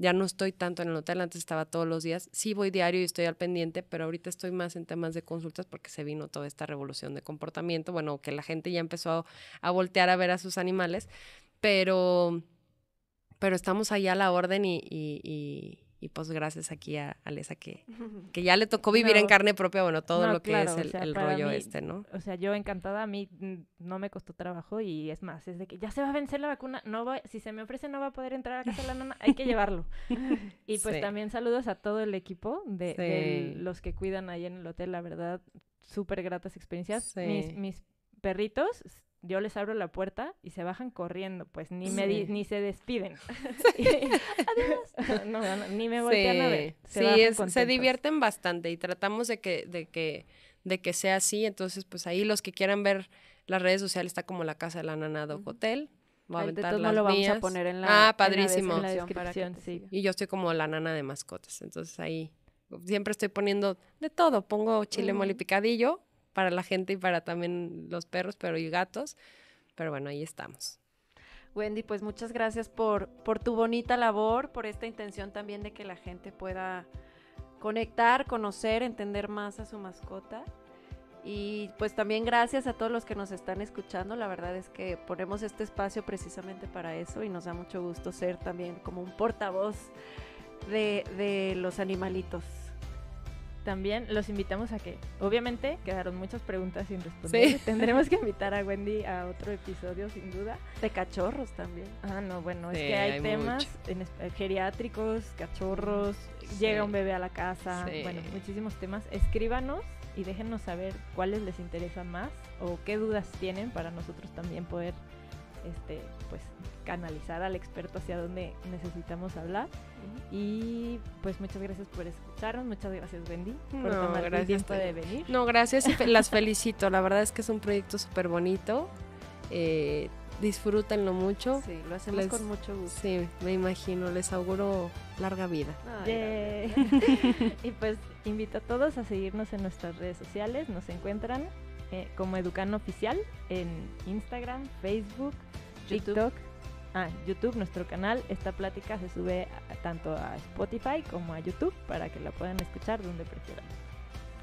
Ya no estoy tanto en el hotel, antes estaba todos los días. Sí voy diario y estoy al pendiente, pero ahorita estoy más en temas de consultas porque se vino toda esta revolución de comportamiento, bueno, que la gente ya empezó a, voltear a ver a sus animales, pero, pero estamos ahí a la orden y y pues gracias aquí a Alesa que, que ya le tocó vivir en carne propia, bueno, todo lo que es el, rollo este, ¿no? O sea, yo encantada, a mí mm, no me costó trabajo y es más, es de que ya se va a vencer la vacuna, no va, si se me ofrece no va a poder entrar a casa la nana, hay que llevarlo. y pues también saludos a todo el equipo de, los que cuidan ahí en el hotel, la verdad, súper gratas experiencias. Mis, mis perritos yo les abro la puerta y se bajan corriendo, pues ni me ni se despiden. Adiós. No, ni me voltean a ver. Se se divierten bastante y tratamos de que, de que, de que sea así. Entonces, pues ahí los que quieran ver las redes sociales está como la casa de la nana Hotel. vamos a poner en la, ah, padrísimo. Y yo estoy como la nana de mascotas. Entonces ahí siempre estoy poniendo de todo. Pongo chile uh picadillo, para la gente y para también los perros, pero y gatos. Pero bueno, ahí estamos. Wendy, pues muchas gracias por, tu bonita labor, por esta intención también de que la gente pueda conectar, conocer, entender más a su mascota. Y pues también gracias a todos los que nos están escuchando. La verdad es que ponemos este espacio precisamente para eso y nos da mucho gusto ser también como un portavoz de los animalitos también los invitamos a que, obviamente, quedaron muchas preguntas sin responder. Tendremos que invitar a Wendy a otro episodio, sin duda. De cachorros también. Ah, no, bueno, es que hay, temas en, eh, geriátricos, cachorros, llega un bebé a la casa, bueno, muchísimos temas. Escríbanos y déjenos saber cuáles les interesan más o qué dudas tienen para nosotros también poder este, pues canalizar al experto hacia donde necesitamos hablar. Y pues muchas gracias por escucharnos, muchas gracias Wendy no, gracias el de venir. No, gracias las felicito, la verdad es que es un proyecto súper bonito. Eh, disfrútenlo mucho. Sí, lo hacen con mucho gusto. Sí, me imagino, les auguro larga vida. y pues invito a todos a seguirnos en nuestras redes sociales, nos encuentran eh, como Educano Oficial en Instagram, Facebook, YouTube. TikTok. Ah, YouTube, nuestro canal. Esta plática se sube tanto a Spotify como a YouTube para que la puedan escuchar donde prefieran.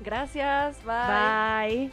Gracias, Bye.